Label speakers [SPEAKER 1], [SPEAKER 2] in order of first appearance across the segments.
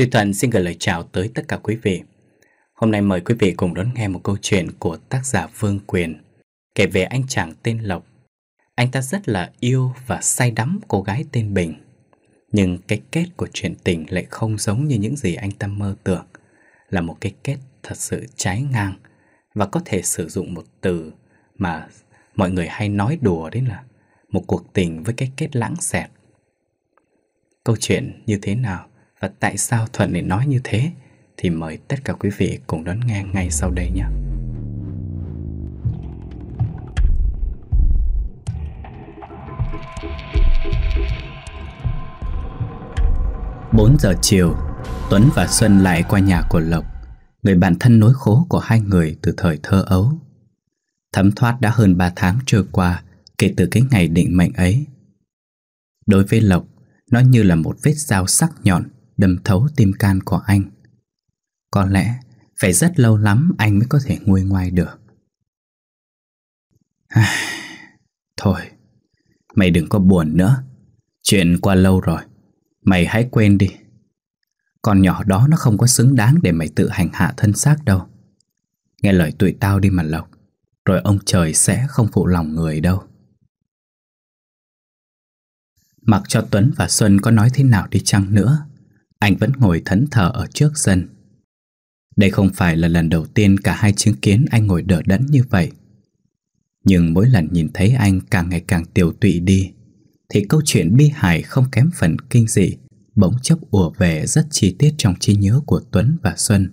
[SPEAKER 1] Duy Thuận xin gửi lời chào tới tất cả quý vị. Hôm nay mời quý vị cùng đón nghe một câu chuyện của tác giả Vương Quyền kể về anh chàng tên Lộc. Anh ta rất là yêu và say đắm cô gái tên Bình. Nhưng cái kết của chuyện tình lại không giống như những gì anh ta mơ tưởng là một cái kết thật sự trái ngang và có thể sử dụng một từ mà mọi người hay nói đùa đấy là một cuộc tình với cái kết lãng xẹt. Câu chuyện như thế nào và ờ, tại sao Thuận lại nói như thế Thì mời tất cả quý vị cùng đón nghe ngay sau đây nhé Bốn giờ chiều Tuấn và Xuân lại qua nhà của Lộc Người bạn thân nối khố của hai người từ thời thơ ấu Thấm thoát đã hơn 3 tháng trôi qua kể từ cái ngày định mệnh ấy. Đối với Lộc, nó như là một vết dao sắc nhọn đâm thấu tim can của anh. Có lẽ phải rất lâu lắm anh mới có thể nguôi ngoai được. Thôi, mày đừng có buồn nữa. Chuyện qua lâu rồi, mày hãy quên đi. Con nhỏ đó nó không có xứng đáng để mày tự hành hạ thân xác đâu. Nghe lời tụi tao đi mà lộc, rồi ông trời sẽ không phụ lòng người đâu. Mặc cho Tuấn và Xuân có nói thế nào đi chăng nữa anh vẫn ngồi thẫn thờ ở trước sân Đây không phải là lần đầu tiên cả hai chứng kiến anh ngồi đỡ đẫn như vậy Nhưng mỗi lần nhìn thấy anh càng ngày càng tiểu tụy đi Thì câu chuyện bi hài không kém phần kinh dị Bỗng chốc ùa về rất chi tiết trong trí nhớ của Tuấn và Xuân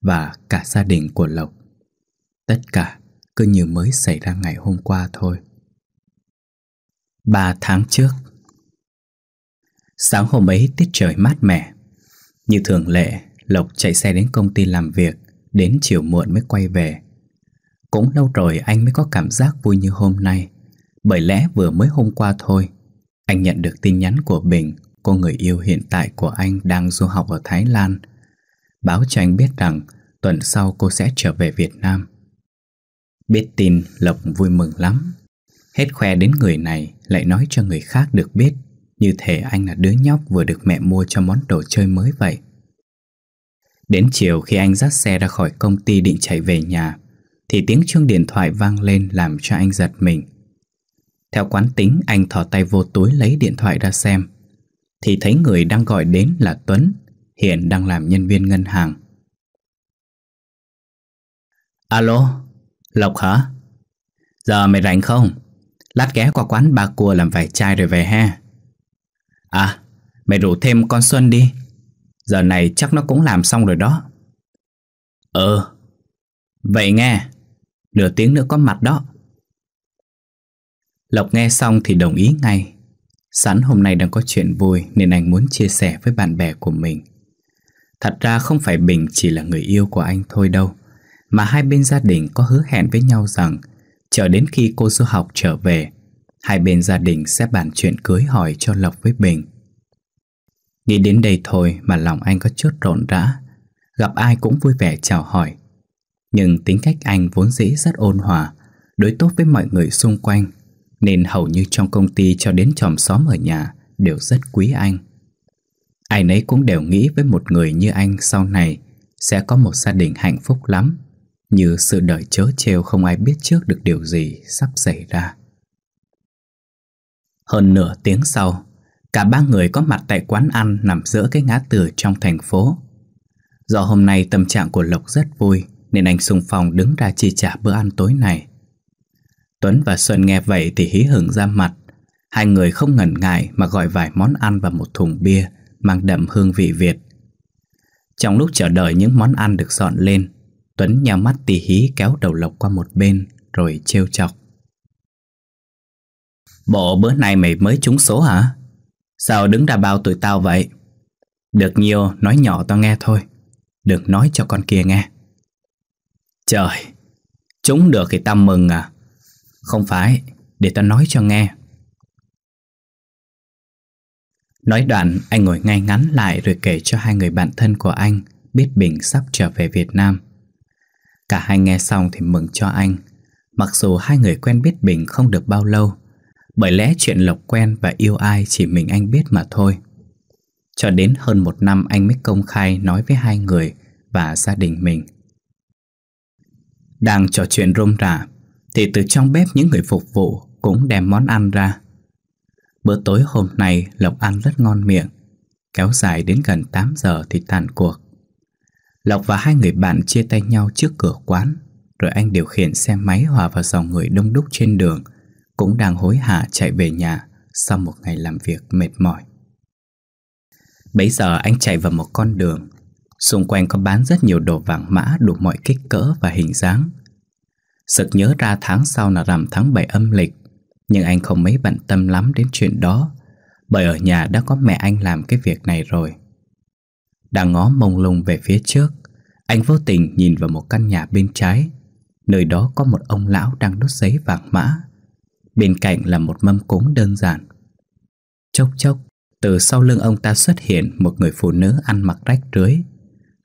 [SPEAKER 1] Và cả gia đình của Lộc Tất cả cứ như mới xảy ra ngày hôm qua thôi Ba tháng trước Sáng hôm ấy tiết trời mát mẻ như thường lệ, Lộc chạy xe đến công ty làm việc, đến chiều muộn mới quay về. Cũng lâu rồi anh mới có cảm giác vui như hôm nay, bởi lẽ vừa mới hôm qua thôi, anh nhận được tin nhắn của Bình, cô người yêu hiện tại của anh đang du học ở Thái Lan. Báo cho anh biết rằng tuần sau cô sẽ trở về Việt Nam. Biết tin, Lộc vui mừng lắm. Hết khoe đến người này lại nói cho người khác được biết như thể anh là đứa nhóc vừa được mẹ mua cho món đồ chơi mới vậy Đến chiều khi anh dắt xe ra khỏi công ty định chạy về nhà Thì tiếng chuông điện thoại vang lên làm cho anh giật mình Theo quán tính anh thò tay vô túi lấy điện thoại ra xem Thì thấy người đang gọi đến là Tuấn Hiện đang làm nhân viên ngân hàng Alo, Lộc hả? Giờ mày rảnh không? Lát ghé qua quán ba cua làm vài chai rồi về ha À, mày rủ thêm con Xuân đi. Giờ này chắc nó cũng làm xong rồi đó. Ờ, vậy nghe, nửa tiếng nữa có mặt đó. Lộc nghe xong thì đồng ý ngay. Sẵn hôm nay đang có chuyện vui nên anh muốn chia sẻ với bạn bè của mình. Thật ra không phải Bình chỉ là người yêu của anh thôi đâu, mà hai bên gia đình có hứa hẹn với nhau rằng chờ đến khi cô du học trở về Hai bên gia đình sẽ bàn chuyện cưới hỏi cho Lộc với Bình Nghĩ đến đây thôi mà lòng anh có chút rộn rã Gặp ai cũng vui vẻ chào hỏi Nhưng tính cách anh vốn dĩ rất ôn hòa Đối tốt với mọi người xung quanh Nên hầu như trong công ty cho đến chòm xóm ở nhà Đều rất quý anh Ai nấy cũng đều nghĩ với một người như anh sau này Sẽ có một gia đình hạnh phúc lắm Như sự đời chớ trêu không ai biết trước được điều gì sắp xảy ra hơn nửa tiếng sau, cả ba người có mặt tại quán ăn nằm giữa cái ngã tư trong thành phố. Do hôm nay tâm trạng của Lộc rất vui nên anh Sùng phòng đứng ra chi trả bữa ăn tối này. Tuấn và Xuân nghe vậy thì hí hửng ra mặt. Hai người không ngần ngại mà gọi vài món ăn và một thùng bia mang đậm hương vị Việt. Trong lúc chờ đợi những món ăn được dọn lên, Tuấn nhắm mắt tỉ hí kéo đầu Lộc qua một bên rồi trêu chọc. Bộ bữa nay mày mới trúng số hả? Sao đứng ra bao tụi tao vậy? Được nhiều nói nhỏ tao nghe thôi Đừng nói cho con kia nghe Trời Trúng được thì tao mừng à Không phải Để tao nói cho nghe Nói đoạn anh ngồi ngay ngắn lại Rồi kể cho hai người bạn thân của anh Biết Bình sắp trở về Việt Nam Cả hai nghe xong thì mừng cho anh Mặc dù hai người quen biết Bình không được bao lâu bởi lẽ chuyện Lộc quen và yêu ai chỉ mình anh biết mà thôi Cho đến hơn một năm anh mới công khai nói với hai người và gia đình mình Đang trò chuyện rôm rả Thì từ trong bếp những người phục vụ cũng đem món ăn ra Bữa tối hôm nay Lộc ăn rất ngon miệng Kéo dài đến gần 8 giờ thì tàn cuộc Lộc và hai người bạn chia tay nhau trước cửa quán Rồi anh điều khiển xe máy hòa vào dòng người đông đúc trên đường cũng đang hối hả chạy về nhà sau một ngày làm việc mệt mỏi. Bấy giờ anh chạy vào một con đường, xung quanh có bán rất nhiều đồ vàng mã đủ mọi kích cỡ và hình dáng. Sực nhớ ra tháng sau là rằm tháng 7 âm lịch, nhưng anh không mấy bận tâm lắm đến chuyện đó, bởi ở nhà đã có mẹ anh làm cái việc này rồi. Đang ngó mông lung về phía trước, anh vô tình nhìn vào một căn nhà bên trái, nơi đó có một ông lão đang đốt giấy vàng mã Bên cạnh là một mâm cúng đơn giản Chốc chốc Từ sau lưng ông ta xuất hiện Một người phụ nữ ăn mặc rách rưới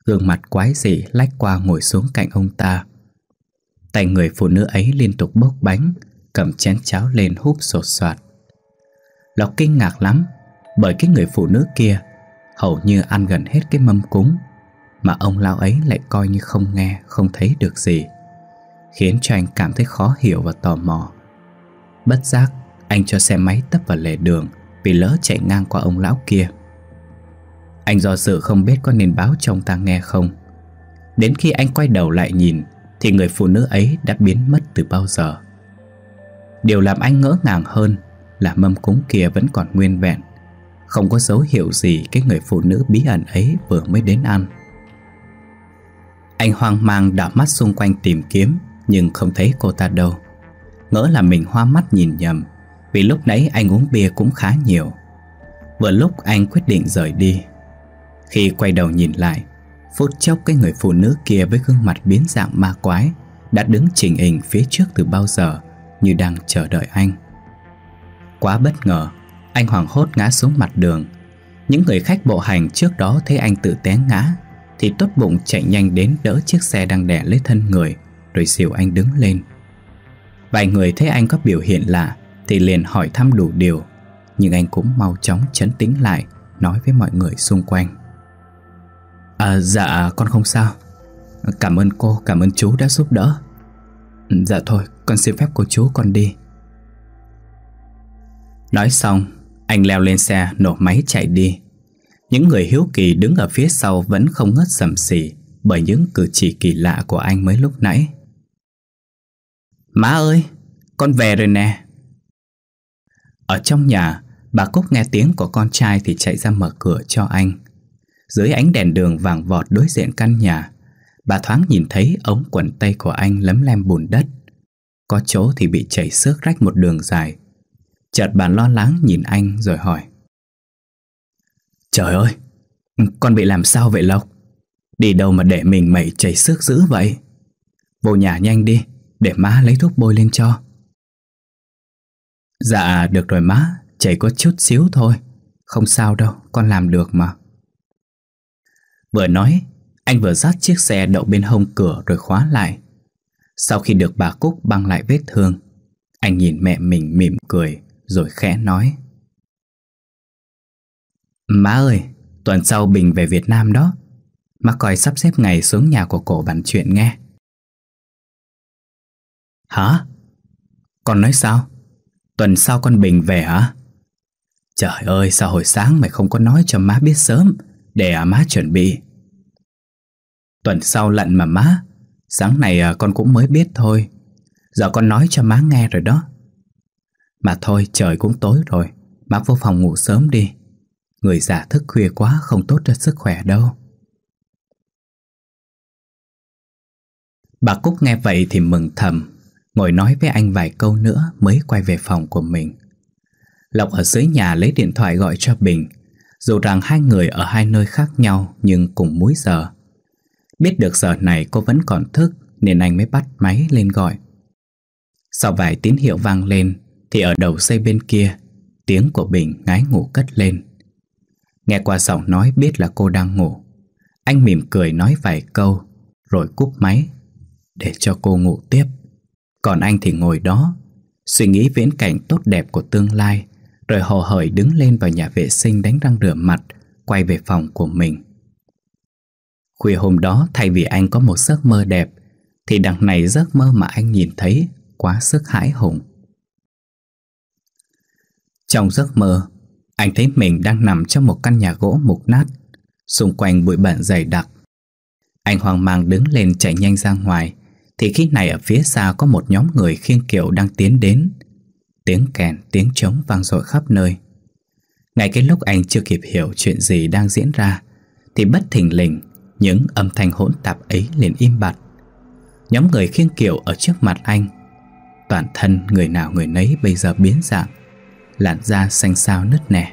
[SPEAKER 1] Gương mặt quái dị lách qua ngồi xuống cạnh ông ta Tay người phụ nữ ấy liên tục bốc bánh Cầm chén cháo lên húp sột soạt Lộc kinh ngạc lắm Bởi cái người phụ nữ kia Hầu như ăn gần hết cái mâm cúng Mà ông lão ấy lại coi như không nghe Không thấy được gì Khiến cho anh cảm thấy khó hiểu và tò mò Bất giác Anh cho xe máy tấp vào lề đường Vì lỡ chạy ngang qua ông lão kia Anh do dự không biết có nên báo cho ông ta nghe không Đến khi anh quay đầu lại nhìn Thì người phụ nữ ấy đã biến mất từ bao giờ Điều làm anh ngỡ ngàng hơn Là mâm cúng kia vẫn còn nguyên vẹn Không có dấu hiệu gì Cái người phụ nữ bí ẩn ấy vừa mới đến ăn Anh hoang mang đảo mắt xung quanh tìm kiếm Nhưng không thấy cô ta đâu Ngỡ là mình hoa mắt nhìn nhầm Vì lúc nãy anh uống bia cũng khá nhiều Vừa lúc anh quyết định rời đi Khi quay đầu nhìn lại Phút chốc cái người phụ nữ kia với gương mặt biến dạng ma quái Đã đứng trình hình phía trước từ bao giờ Như đang chờ đợi anh Quá bất ngờ Anh hoảng hốt ngã xuống mặt đường Những người khách bộ hành trước đó thấy anh tự té ngã Thì tốt bụng chạy nhanh đến đỡ chiếc xe đang đè lấy thân người Rồi xìu anh đứng lên Vài người thấy anh có biểu hiện lạ thì liền hỏi thăm đủ điều Nhưng anh cũng mau chóng chấn tĩnh lại nói với mọi người xung quanh À dạ con không sao Cảm ơn cô, cảm ơn chú đã giúp đỡ ừ, Dạ thôi, con xin phép cô chú con đi Nói xong, anh leo lên xe nổ máy chạy đi Những người hiếu kỳ đứng ở phía sau vẫn không ngớt sầm xỉ Bởi những cử chỉ kỳ lạ của anh mới lúc nãy Má ơi, con về rồi nè Ở trong nhà, bà Cúc nghe tiếng của con trai thì chạy ra mở cửa cho anh Dưới ánh đèn đường vàng vọt đối diện căn nhà Bà thoáng nhìn thấy ống quần tây của anh lấm lem bùn đất Có chỗ thì bị chảy xước rách một đường dài Chợt bà lo lắng nhìn anh rồi hỏi Trời ơi, con bị làm sao vậy Lộc? Đi đâu mà để mình mẩy chảy xước dữ vậy? Vô nhà nhanh đi để má lấy thuốc bôi lên cho. Dạ được rồi má, chảy có chút xíu thôi. Không sao đâu, con làm được mà. Vừa nói, anh vừa dắt chiếc xe đậu bên hông cửa rồi khóa lại. Sau khi được bà Cúc băng lại vết thương, anh nhìn mẹ mình mỉm cười rồi khẽ nói. Má ơi, tuần sau Bình về Việt Nam đó. Má coi sắp xếp ngày xuống nhà của cổ bàn chuyện nghe. Hả? Con nói sao? Tuần sau con Bình về hả? Trời ơi sao hồi sáng mày không có nói cho má biết sớm Để à, má chuẩn bị Tuần sau lận mà má Sáng này à, con cũng mới biết thôi Giờ con nói cho má nghe rồi đó Mà thôi trời cũng tối rồi Má vô phòng ngủ sớm đi Người già thức khuya quá không tốt cho sức khỏe đâu Bà Cúc nghe vậy thì mừng thầm Ngồi nói với anh vài câu nữa mới quay về phòng của mình Lộc ở dưới nhà lấy điện thoại gọi cho Bình Dù rằng hai người ở hai nơi khác nhau nhưng cùng múi giờ Biết được giờ này cô vẫn còn thức nên anh mới bắt máy lên gọi Sau vài tín hiệu vang lên thì ở đầu dây bên kia Tiếng của Bình ngái ngủ cất lên Nghe qua giọng nói biết là cô đang ngủ Anh mỉm cười nói vài câu Rồi cúp máy Để cho cô ngủ tiếp còn anh thì ngồi đó Suy nghĩ viễn cảnh tốt đẹp của tương lai Rồi hồ hởi đứng lên vào nhà vệ sinh đánh răng rửa mặt Quay về phòng của mình Khuya hôm đó thay vì anh có một giấc mơ đẹp Thì đằng này giấc mơ mà anh nhìn thấy Quá sức hãi hùng Trong giấc mơ Anh thấy mình đang nằm trong một căn nhà gỗ mục nát Xung quanh bụi bẩn dày đặc Anh hoang mang đứng lên chạy nhanh ra ngoài thì khi này ở phía xa có một nhóm người khiêng kiệu đang tiến đến Tiếng kèn, tiếng trống vang dội khắp nơi Ngay cái lúc anh chưa kịp hiểu chuyện gì đang diễn ra Thì bất thình lình Những âm thanh hỗn tạp ấy liền im bặt Nhóm người khiêng kiệu ở trước mặt anh Toàn thân người nào người nấy bây giờ biến dạng Làn da xanh xao nứt nẻ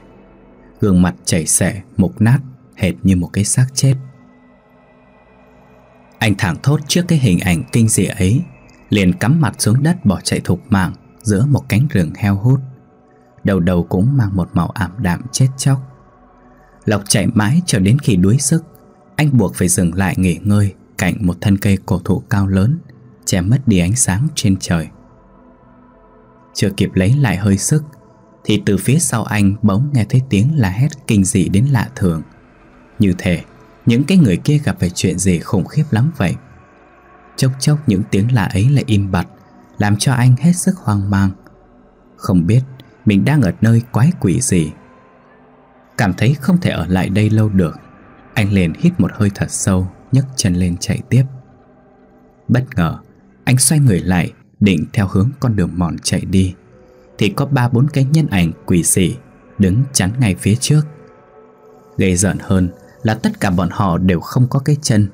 [SPEAKER 1] Gương mặt chảy xệ mục nát Hệt như một cái xác chết anh thảng thốt trước cái hình ảnh kinh dị ấy Liền cắm mặt xuống đất bỏ chạy thục mạng Giữa một cánh rừng heo hút Đầu đầu cũng mang một màu ảm đạm chết chóc Lộc chạy mãi cho đến khi đuối sức Anh buộc phải dừng lại nghỉ ngơi Cạnh một thân cây cổ thụ cao lớn Che mất đi ánh sáng trên trời Chưa kịp lấy lại hơi sức Thì từ phía sau anh bỗng nghe thấy tiếng la hét kinh dị đến lạ thường Như thế những cái người kia gặp phải chuyện gì khủng khiếp lắm vậy Chốc chốc những tiếng lạ ấy lại im bặt Làm cho anh hết sức hoang mang Không biết mình đang ở nơi quái quỷ gì Cảm thấy không thể ở lại đây lâu được Anh liền hít một hơi thật sâu nhấc chân lên chạy tiếp Bất ngờ Anh xoay người lại Định theo hướng con đường mòn chạy đi Thì có ba bốn cái nhân ảnh quỷ xỉ Đứng chắn ngay phía trước Gây giận hơn là tất cả bọn họ đều không có cái chân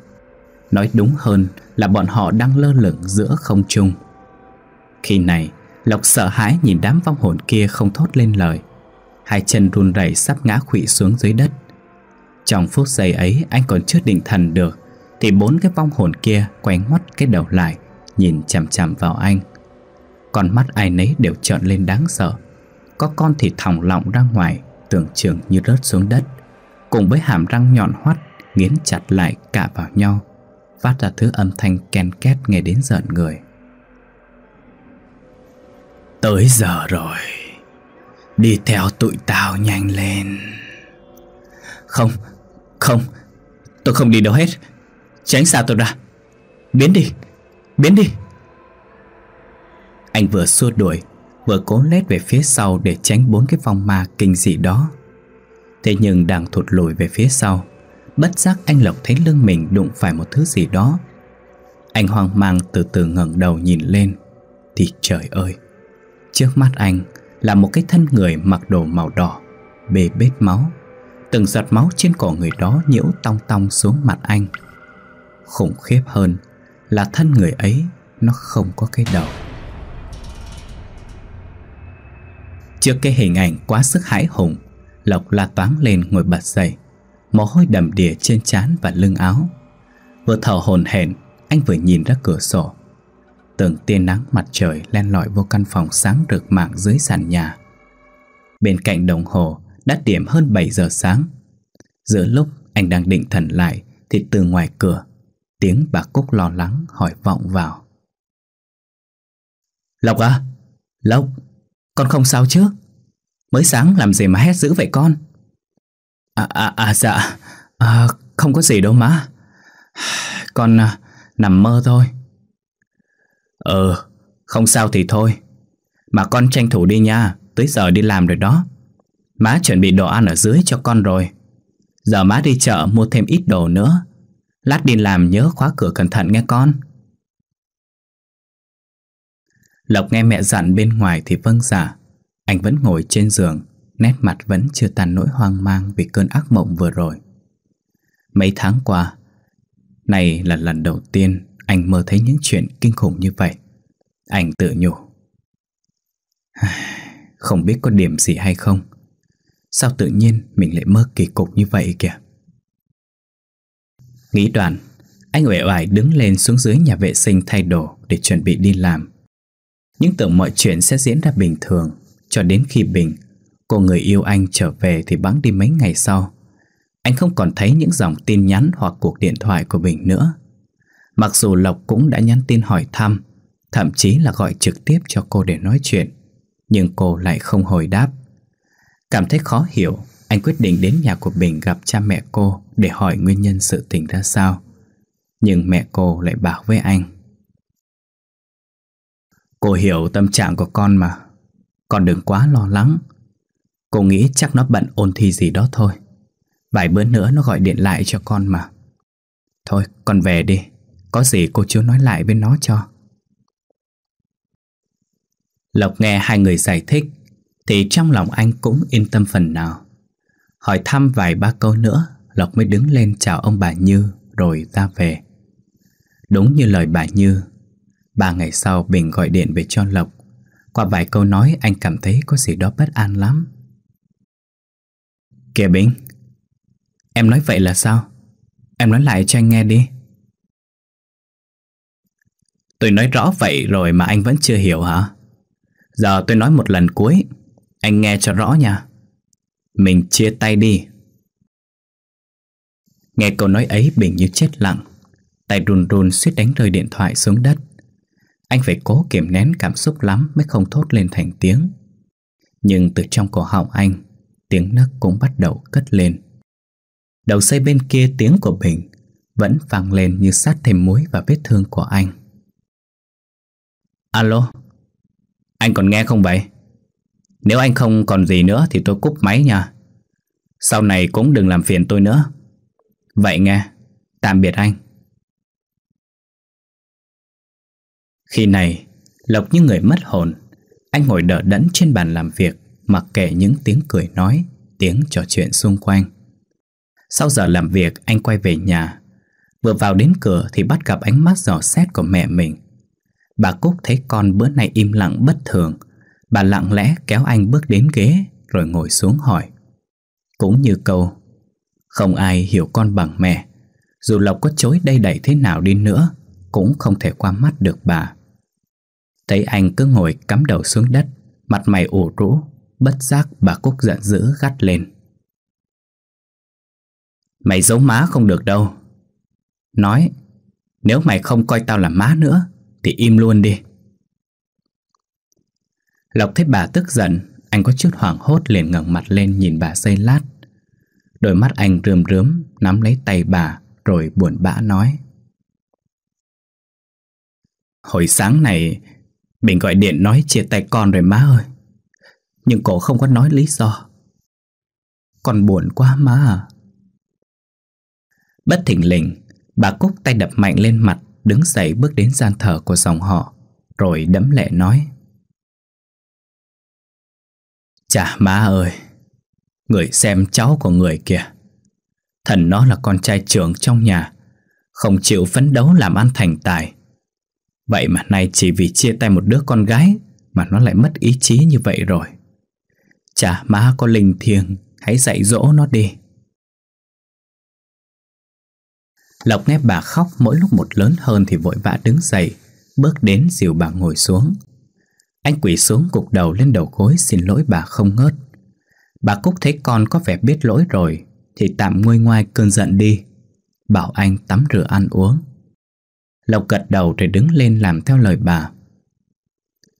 [SPEAKER 1] Nói đúng hơn là bọn họ đang lơ lửng giữa không trung Khi này Lộc sợ hãi nhìn đám vong hồn kia không thốt lên lời Hai chân run rẩy sắp ngã khụy xuống dưới đất Trong phút giây ấy anh còn chưa định thần được Thì bốn cái vong hồn kia quay ngoắt cái đầu lại Nhìn chằm chằm vào anh Con mắt ai nấy đều trợn lên đáng sợ Có con thì thòng lọng ra ngoài Tưởng chừng như rớt xuống đất cùng với hàm răng nhọn hoắt nghiến chặt lại cả vào nhau, phát ra thứ âm thanh ken két nghe đến giận người. Tới giờ rồi, đi theo tụi tao nhanh lên. Không, không, tôi không đi đâu hết, tránh xa tôi ra. Biến đi, biến đi. Anh vừa xua đuổi, vừa cố lết về phía sau để tránh bốn cái vòng ma kinh dị đó. Thế nhưng đang thụt lùi về phía sau Bất giác anh Lộc thấy lưng mình đụng phải một thứ gì đó Anh hoang mang từ từ ngẩng đầu nhìn lên Thì trời ơi Trước mắt anh là một cái thân người mặc đồ màu đỏ bề bết máu Từng giọt máu trên cổ người đó nhiễu tong tong xuống mặt anh Khủng khiếp hơn là thân người ấy nó không có cái đầu Trước cái hình ảnh quá sức hãi hùng Lộc la toáng lên ngồi bật dậy Mồ hôi đầm đìa trên trán và lưng áo Vừa thở hồn hển Anh vừa nhìn ra cửa sổ Từng tia nắng mặt trời len lỏi vô căn phòng sáng rực mạng dưới sàn nhà Bên cạnh đồng hồ đã điểm hơn 7 giờ sáng Giữa lúc anh đang định thần lại Thì từ ngoài cửa Tiếng bà Cúc lo lắng hỏi vọng vào Lộc à Lộc Con không sao chứ Mới sáng làm gì mà hét dữ vậy con À, à, à dạ à, Không có gì đâu má Con à, nằm mơ thôi Ừ Không sao thì thôi Mà con tranh thủ đi nha Tới giờ đi làm rồi đó Má chuẩn bị đồ ăn ở dưới cho con rồi Giờ má đi chợ mua thêm ít đồ nữa Lát đi làm nhớ khóa cửa cẩn thận nghe con Lộc nghe mẹ dặn bên ngoài thì vâng giả dạ. Anh vẫn ngồi trên giường, nét mặt vẫn chưa tàn nỗi hoang mang vì cơn ác mộng vừa rồi. Mấy tháng qua, này là lần đầu tiên anh mơ thấy những chuyện kinh khủng như vậy. Anh tự nhủ. Không biết có điểm gì hay không? Sao tự nhiên mình lại mơ kỳ cục như vậy kìa? Nghĩ đoạn, anh uể oải đứng lên xuống dưới nhà vệ sinh thay đồ để chuẩn bị đi làm. Những tưởng mọi chuyện sẽ diễn ra bình thường cho đến khi Bình Cô người yêu anh trở về thì bắn đi mấy ngày sau Anh không còn thấy những dòng tin nhắn hoặc cuộc điện thoại của Bình nữa Mặc dù Lộc cũng đã nhắn tin hỏi thăm Thậm chí là gọi trực tiếp cho cô để nói chuyện Nhưng cô lại không hồi đáp Cảm thấy khó hiểu Anh quyết định đến nhà của Bình gặp cha mẹ cô Để hỏi nguyên nhân sự tình ra sao Nhưng mẹ cô lại bảo với anh Cô hiểu tâm trạng của con mà con đừng quá lo lắng Cô nghĩ chắc nó bận ôn thi gì đó thôi Vài bữa nữa nó gọi điện lại cho con mà Thôi con về đi Có gì cô chú nói lại với nó cho Lộc nghe hai người giải thích Thì trong lòng anh cũng yên tâm phần nào Hỏi thăm vài ba câu nữa Lộc mới đứng lên chào ông bà Như Rồi ra về Đúng như lời bà Như Ba ngày sau Bình gọi điện về cho Lộc qua vài câu nói anh cảm thấy có gì đó bất an lắm Kìa Bính Em nói vậy là sao? Em nói lại cho anh nghe đi Tôi nói rõ vậy rồi mà anh vẫn chưa hiểu hả? Giờ tôi nói một lần cuối Anh nghe cho rõ nha Mình chia tay đi Nghe câu nói ấy Bình như chết lặng Tay run run suýt đánh rơi điện thoại xuống đất anh phải cố kiềm nén cảm xúc lắm mới không thốt lên thành tiếng. Nhưng từ trong cổ họng anh, tiếng nấc cũng bắt đầu cất lên. Đầu dây bên kia tiếng của Bình vẫn vang lên như sát thêm muối và vết thương của anh. Alo, anh còn nghe không vậy? Nếu anh không còn gì nữa thì tôi cúp máy nha. Sau này cũng đừng làm phiền tôi nữa. Vậy nghe, tạm biệt anh. Khi này, Lộc như người mất hồn Anh ngồi đỡ đẫn trên bàn làm việc Mặc kệ những tiếng cười nói Tiếng trò chuyện xung quanh Sau giờ làm việc anh quay về nhà Vừa vào đến cửa thì bắt gặp ánh mắt dò xét của mẹ mình Bà Cúc thấy con bữa nay im lặng bất thường Bà lặng lẽ kéo anh bước đến ghế Rồi ngồi xuống hỏi Cũng như câu Không ai hiểu con bằng mẹ Dù Lộc có chối đây đẩy thế nào đi nữa Cũng không thể qua mắt được bà Thấy anh cứ ngồi cắm đầu xuống đất Mặt mày ủ rũ Bất giác bà Cúc giận dữ gắt lên Mày giấu má không được đâu Nói Nếu mày không coi tao là má nữa Thì im luôn đi Lộc thấy bà tức giận Anh có chút hoảng hốt liền ngẩng mặt lên nhìn bà xây lát Đôi mắt anh rườm rướm Nắm lấy tay bà Rồi buồn bã nói Hồi sáng này mình gọi điện nói chia tay con rồi má ơi Nhưng cổ không có nói lý do Con buồn quá má à Bất thình lình Bà Cúc tay đập mạnh lên mặt Đứng dậy bước đến gian thờ của dòng họ Rồi đấm lệ nói Chà má ơi Người xem cháu của người kìa Thần nó là con trai trưởng trong nhà Không chịu phấn đấu làm ăn thành tài Vậy mà nay chỉ vì chia tay một đứa con gái Mà nó lại mất ý chí như vậy rồi Chả má có linh thiêng Hãy dạy dỗ nó đi Lộc nghe bà khóc mỗi lúc một lớn hơn Thì vội vã đứng dậy Bước đến dìu bà ngồi xuống Anh quỷ xuống cục đầu lên đầu gối Xin lỗi bà không ngớt Bà Cúc thấy con có vẻ biết lỗi rồi Thì tạm nguôi ngoai cơn giận đi Bảo anh tắm rửa ăn uống Lộc gật đầu rồi đứng lên làm theo lời bà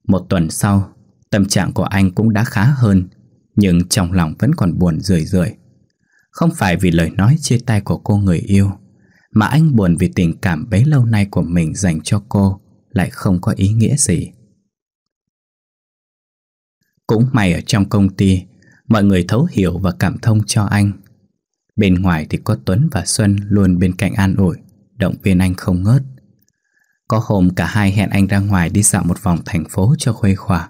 [SPEAKER 1] Một tuần sau Tâm trạng của anh cũng đã khá hơn Nhưng trong lòng vẫn còn buồn rười rượi Không phải vì lời nói chia tay của cô người yêu Mà anh buồn vì tình cảm bấy lâu nay của mình dành cho cô Lại không có ý nghĩa gì Cũng may ở trong công ty Mọi người thấu hiểu và cảm thông cho anh Bên ngoài thì có Tuấn và Xuân luôn bên cạnh an ủi Động viên anh không ngớt có hôm cả hai hẹn anh ra ngoài đi dạo một vòng thành phố cho khuây khỏa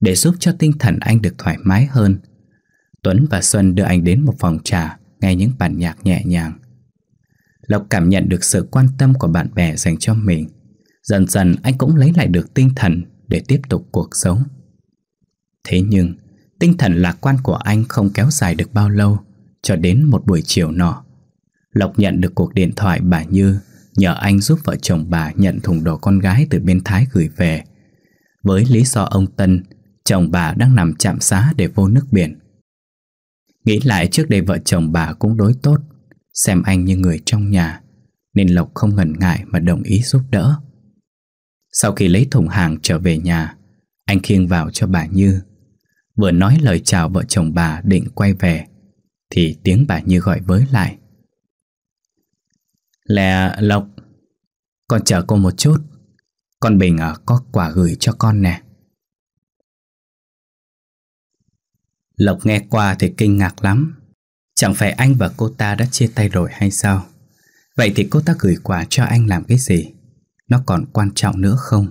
[SPEAKER 1] Để giúp cho tinh thần anh được thoải mái hơn Tuấn và Xuân đưa anh đến một phòng trà Nghe những bản nhạc nhẹ nhàng Lộc cảm nhận được sự quan tâm của bạn bè dành cho mình Dần dần anh cũng lấy lại được tinh thần để tiếp tục cuộc sống Thế nhưng Tinh thần lạc quan của anh không kéo dài được bao lâu Cho đến một buổi chiều nọ Lộc nhận được cuộc điện thoại bà Như nhờ anh giúp vợ chồng bà nhận thùng đồ con gái từ bên Thái gửi về. Với lý do ông Tân, chồng bà đang nằm chạm xá để vô nước biển. Nghĩ lại trước đây vợ chồng bà cũng đối tốt, xem anh như người trong nhà, nên Lộc không ngần ngại mà đồng ý giúp đỡ. Sau khi lấy thùng hàng trở về nhà, anh khiêng vào cho bà Như. Vừa nói lời chào vợ chồng bà định quay về, thì tiếng bà Như gọi với lại. Là Lộc Con chờ cô một chút Con Bình à, có quà gửi cho con nè Lộc nghe qua thì kinh ngạc lắm Chẳng phải anh và cô ta đã chia tay rồi hay sao Vậy thì cô ta gửi quà cho anh làm cái gì Nó còn quan trọng nữa không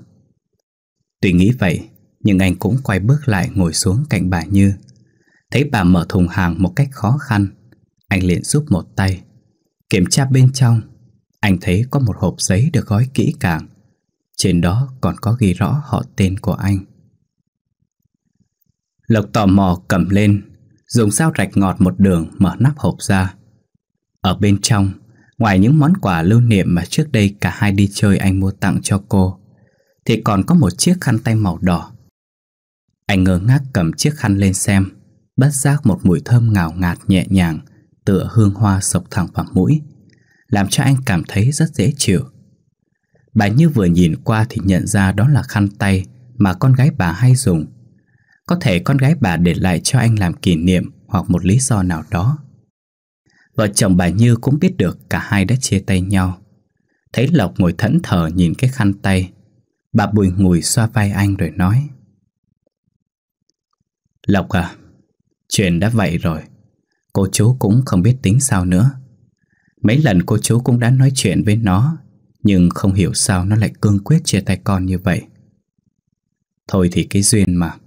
[SPEAKER 1] Tuy nghĩ vậy Nhưng anh cũng quay bước lại ngồi xuống cạnh bà Như Thấy bà mở thùng hàng một cách khó khăn Anh liền giúp một tay Kiểm tra bên trong anh thấy có một hộp giấy được gói kỹ càng Trên đó còn có ghi rõ họ tên của anh Lộc tò mò cầm lên Dùng dao rạch ngọt một đường mở nắp hộp ra Ở bên trong Ngoài những món quà lưu niệm mà trước đây cả hai đi chơi anh mua tặng cho cô Thì còn có một chiếc khăn tay màu đỏ Anh ngơ ngác cầm chiếc khăn lên xem Bắt giác một mùi thơm ngào ngạt nhẹ nhàng Tựa hương hoa sộc thẳng vào mũi làm cho anh cảm thấy rất dễ chịu. Bà Như vừa nhìn qua thì nhận ra đó là khăn tay mà con gái bà hay dùng. Có thể con gái bà để lại cho anh làm kỷ niệm hoặc một lý do nào đó. Vợ chồng bà Như cũng biết được cả hai đã chia tay nhau. Thấy Lộc ngồi thẫn thờ nhìn cái khăn tay, bà bùi ngùi xoa vai anh rồi nói. Lộc à, chuyện đã vậy rồi, cô chú cũng không biết tính sao nữa. Mấy lần cô chú cũng đã nói chuyện với nó Nhưng không hiểu sao nó lại cương quyết chia tay con như vậy Thôi thì cái duyên mà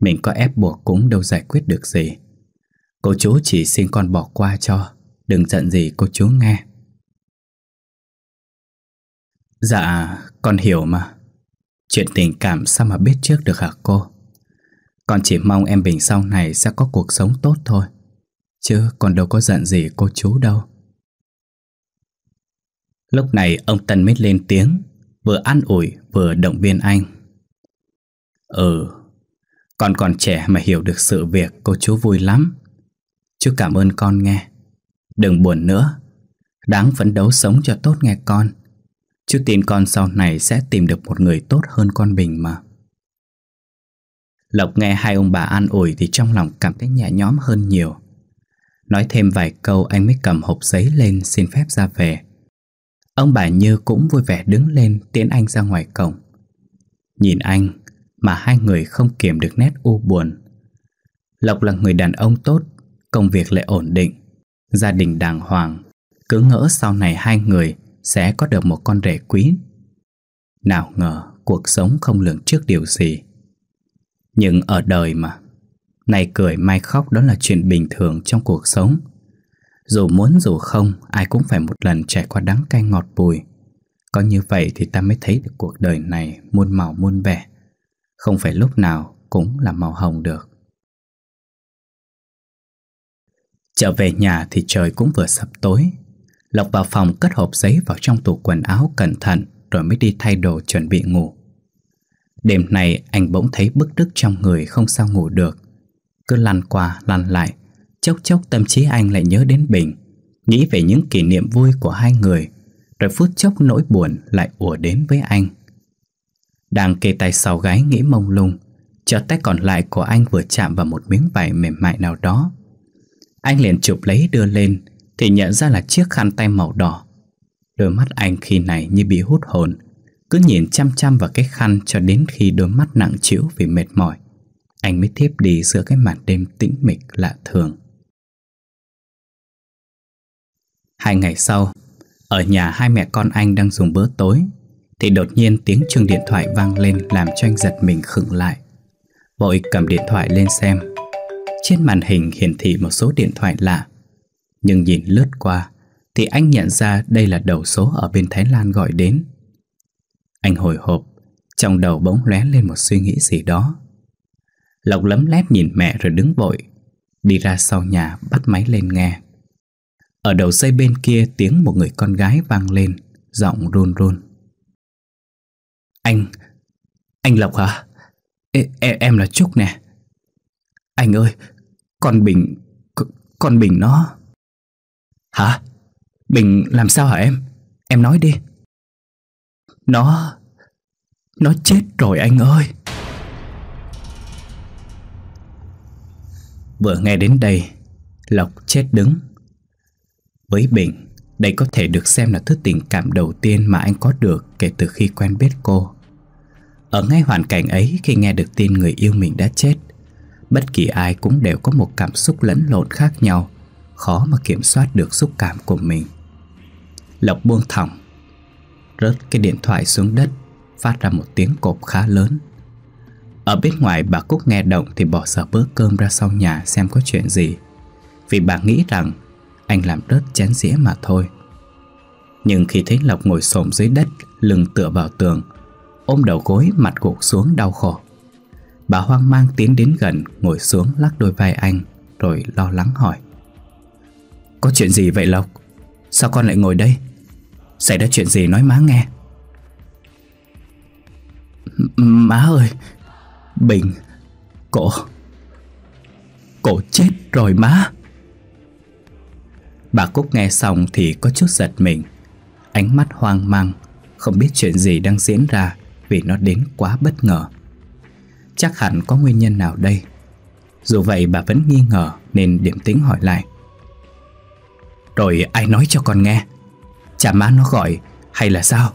[SPEAKER 1] Mình có ép buộc cũng đâu giải quyết được gì Cô chú chỉ xin con bỏ qua cho Đừng giận gì cô chú nghe Dạ con hiểu mà Chuyện tình cảm sao mà biết trước được hả cô Con chỉ mong em Bình sau này sẽ có cuộc sống tốt thôi Chứ con đâu có giận gì cô chú đâu Lúc này ông Tân mới lên tiếng Vừa an ủi vừa động viên anh Ừ Con còn trẻ mà hiểu được sự việc Cô chú vui lắm Chú cảm ơn con nghe Đừng buồn nữa Đáng phấn đấu sống cho tốt nghe con Chú tin con sau này sẽ tìm được một người tốt hơn con Bình mà Lộc nghe hai ông bà an ủi thì trong lòng cảm thấy nhẹ nhõm hơn nhiều Nói thêm vài câu anh mới cầm hộp giấy lên xin phép ra về Ông bà Như cũng vui vẻ đứng lên Tiến anh ra ngoài cổng Nhìn anh mà hai người không kiềm được nét u buồn Lộc là người đàn ông tốt Công việc lại ổn định Gia đình đàng hoàng Cứ ngỡ sau này hai người Sẽ có được một con rể quý Nào ngờ cuộc sống không lường trước điều gì Nhưng ở đời mà nay cười mai khóc đó là chuyện bình thường trong cuộc sống dù muốn dù không, ai cũng phải một lần trải qua đắng cay ngọt bùi. Có như vậy thì ta mới thấy được cuộc đời này muôn màu muôn vẻ. Không phải lúc nào cũng là màu hồng được. Trở về nhà thì trời cũng vừa sập tối. Lộc vào phòng cất hộp giấy vào trong tủ quần áo cẩn thận rồi mới đi thay đồ chuẩn bị ngủ. Đêm này anh bỗng thấy bức đức trong người không sao ngủ được. Cứ lăn qua lăn lại Chốc chốc tâm trí anh lại nhớ đến Bình Nghĩ về những kỷ niệm vui của hai người Rồi phút chốc nỗi buồn lại ùa đến với anh Đang kề tay sau gái nghĩ mông lung Chợt tay còn lại của anh vừa chạm vào một miếng vải mềm mại nào đó Anh liền chụp lấy đưa lên Thì nhận ra là chiếc khăn tay màu đỏ Đôi mắt anh khi này như bị hút hồn Cứ nhìn chăm chăm vào cái khăn cho đến khi đôi mắt nặng chịu vì mệt mỏi Anh mới thiếp đi giữa cái màn đêm tĩnh mịch lạ thường Hai ngày sau, ở nhà hai mẹ con anh đang dùng bữa tối Thì đột nhiên tiếng chuông điện thoại vang lên làm cho anh giật mình khựng lại Vội cầm điện thoại lên xem Trên màn hình hiển thị một số điện thoại lạ Nhưng nhìn lướt qua Thì anh nhận ra đây là đầu số ở bên Thái Lan gọi đến Anh hồi hộp Trong đầu bỗng lóe lên một suy nghĩ gì đó Lộc lấm lét nhìn mẹ rồi đứng vội Đi ra sau nhà bắt máy lên nghe ở đầu dây bên kia tiếng một người con gái vang lên Giọng run run Anh Anh Lộc hả em, em là Trúc nè Anh ơi Con Bình Con Bình nó Hả Bình làm sao hả em Em nói đi Nó Nó chết rồi anh ơi Vừa nghe đến đây Lộc chết đứng với Bình, đây có thể được xem là thứ tình cảm đầu tiên mà anh có được kể từ khi quen biết cô. Ở ngay hoàn cảnh ấy khi nghe được tin người yêu mình đã chết, bất kỳ ai cũng đều có một cảm xúc lẫn lộn khác nhau, khó mà kiểm soát được xúc cảm của mình. Lộc buông thỏng, rớt cái điện thoại xuống đất, phát ra một tiếng cộp khá lớn. Ở bên ngoài bà Cúc nghe động thì bỏ giờ bữa cơm ra sau nhà xem có chuyện gì. Vì bà nghĩ rằng anh làm rớt chén dĩa mà thôi. Nhưng khi thấy Lộc ngồi xổm dưới đất, lưng tựa vào tường, ôm đầu gối mặt gục xuống đau khổ. Bà hoang mang tiến đến gần, ngồi xuống lắc đôi vai anh, rồi lo lắng hỏi. Có chuyện gì vậy Lộc? Sao con lại ngồi đây? Xảy ra chuyện gì nói má nghe? má ơi, Bình, cổ, cổ chết rồi má. Bà Cúc nghe xong thì có chút giật mình Ánh mắt hoang mang Không biết chuyện gì đang diễn ra Vì nó đến quá bất ngờ Chắc hẳn có nguyên nhân nào đây Dù vậy bà vẫn nghi ngờ Nên điểm tính hỏi lại Rồi ai nói cho con nghe Chả má nó gọi Hay là sao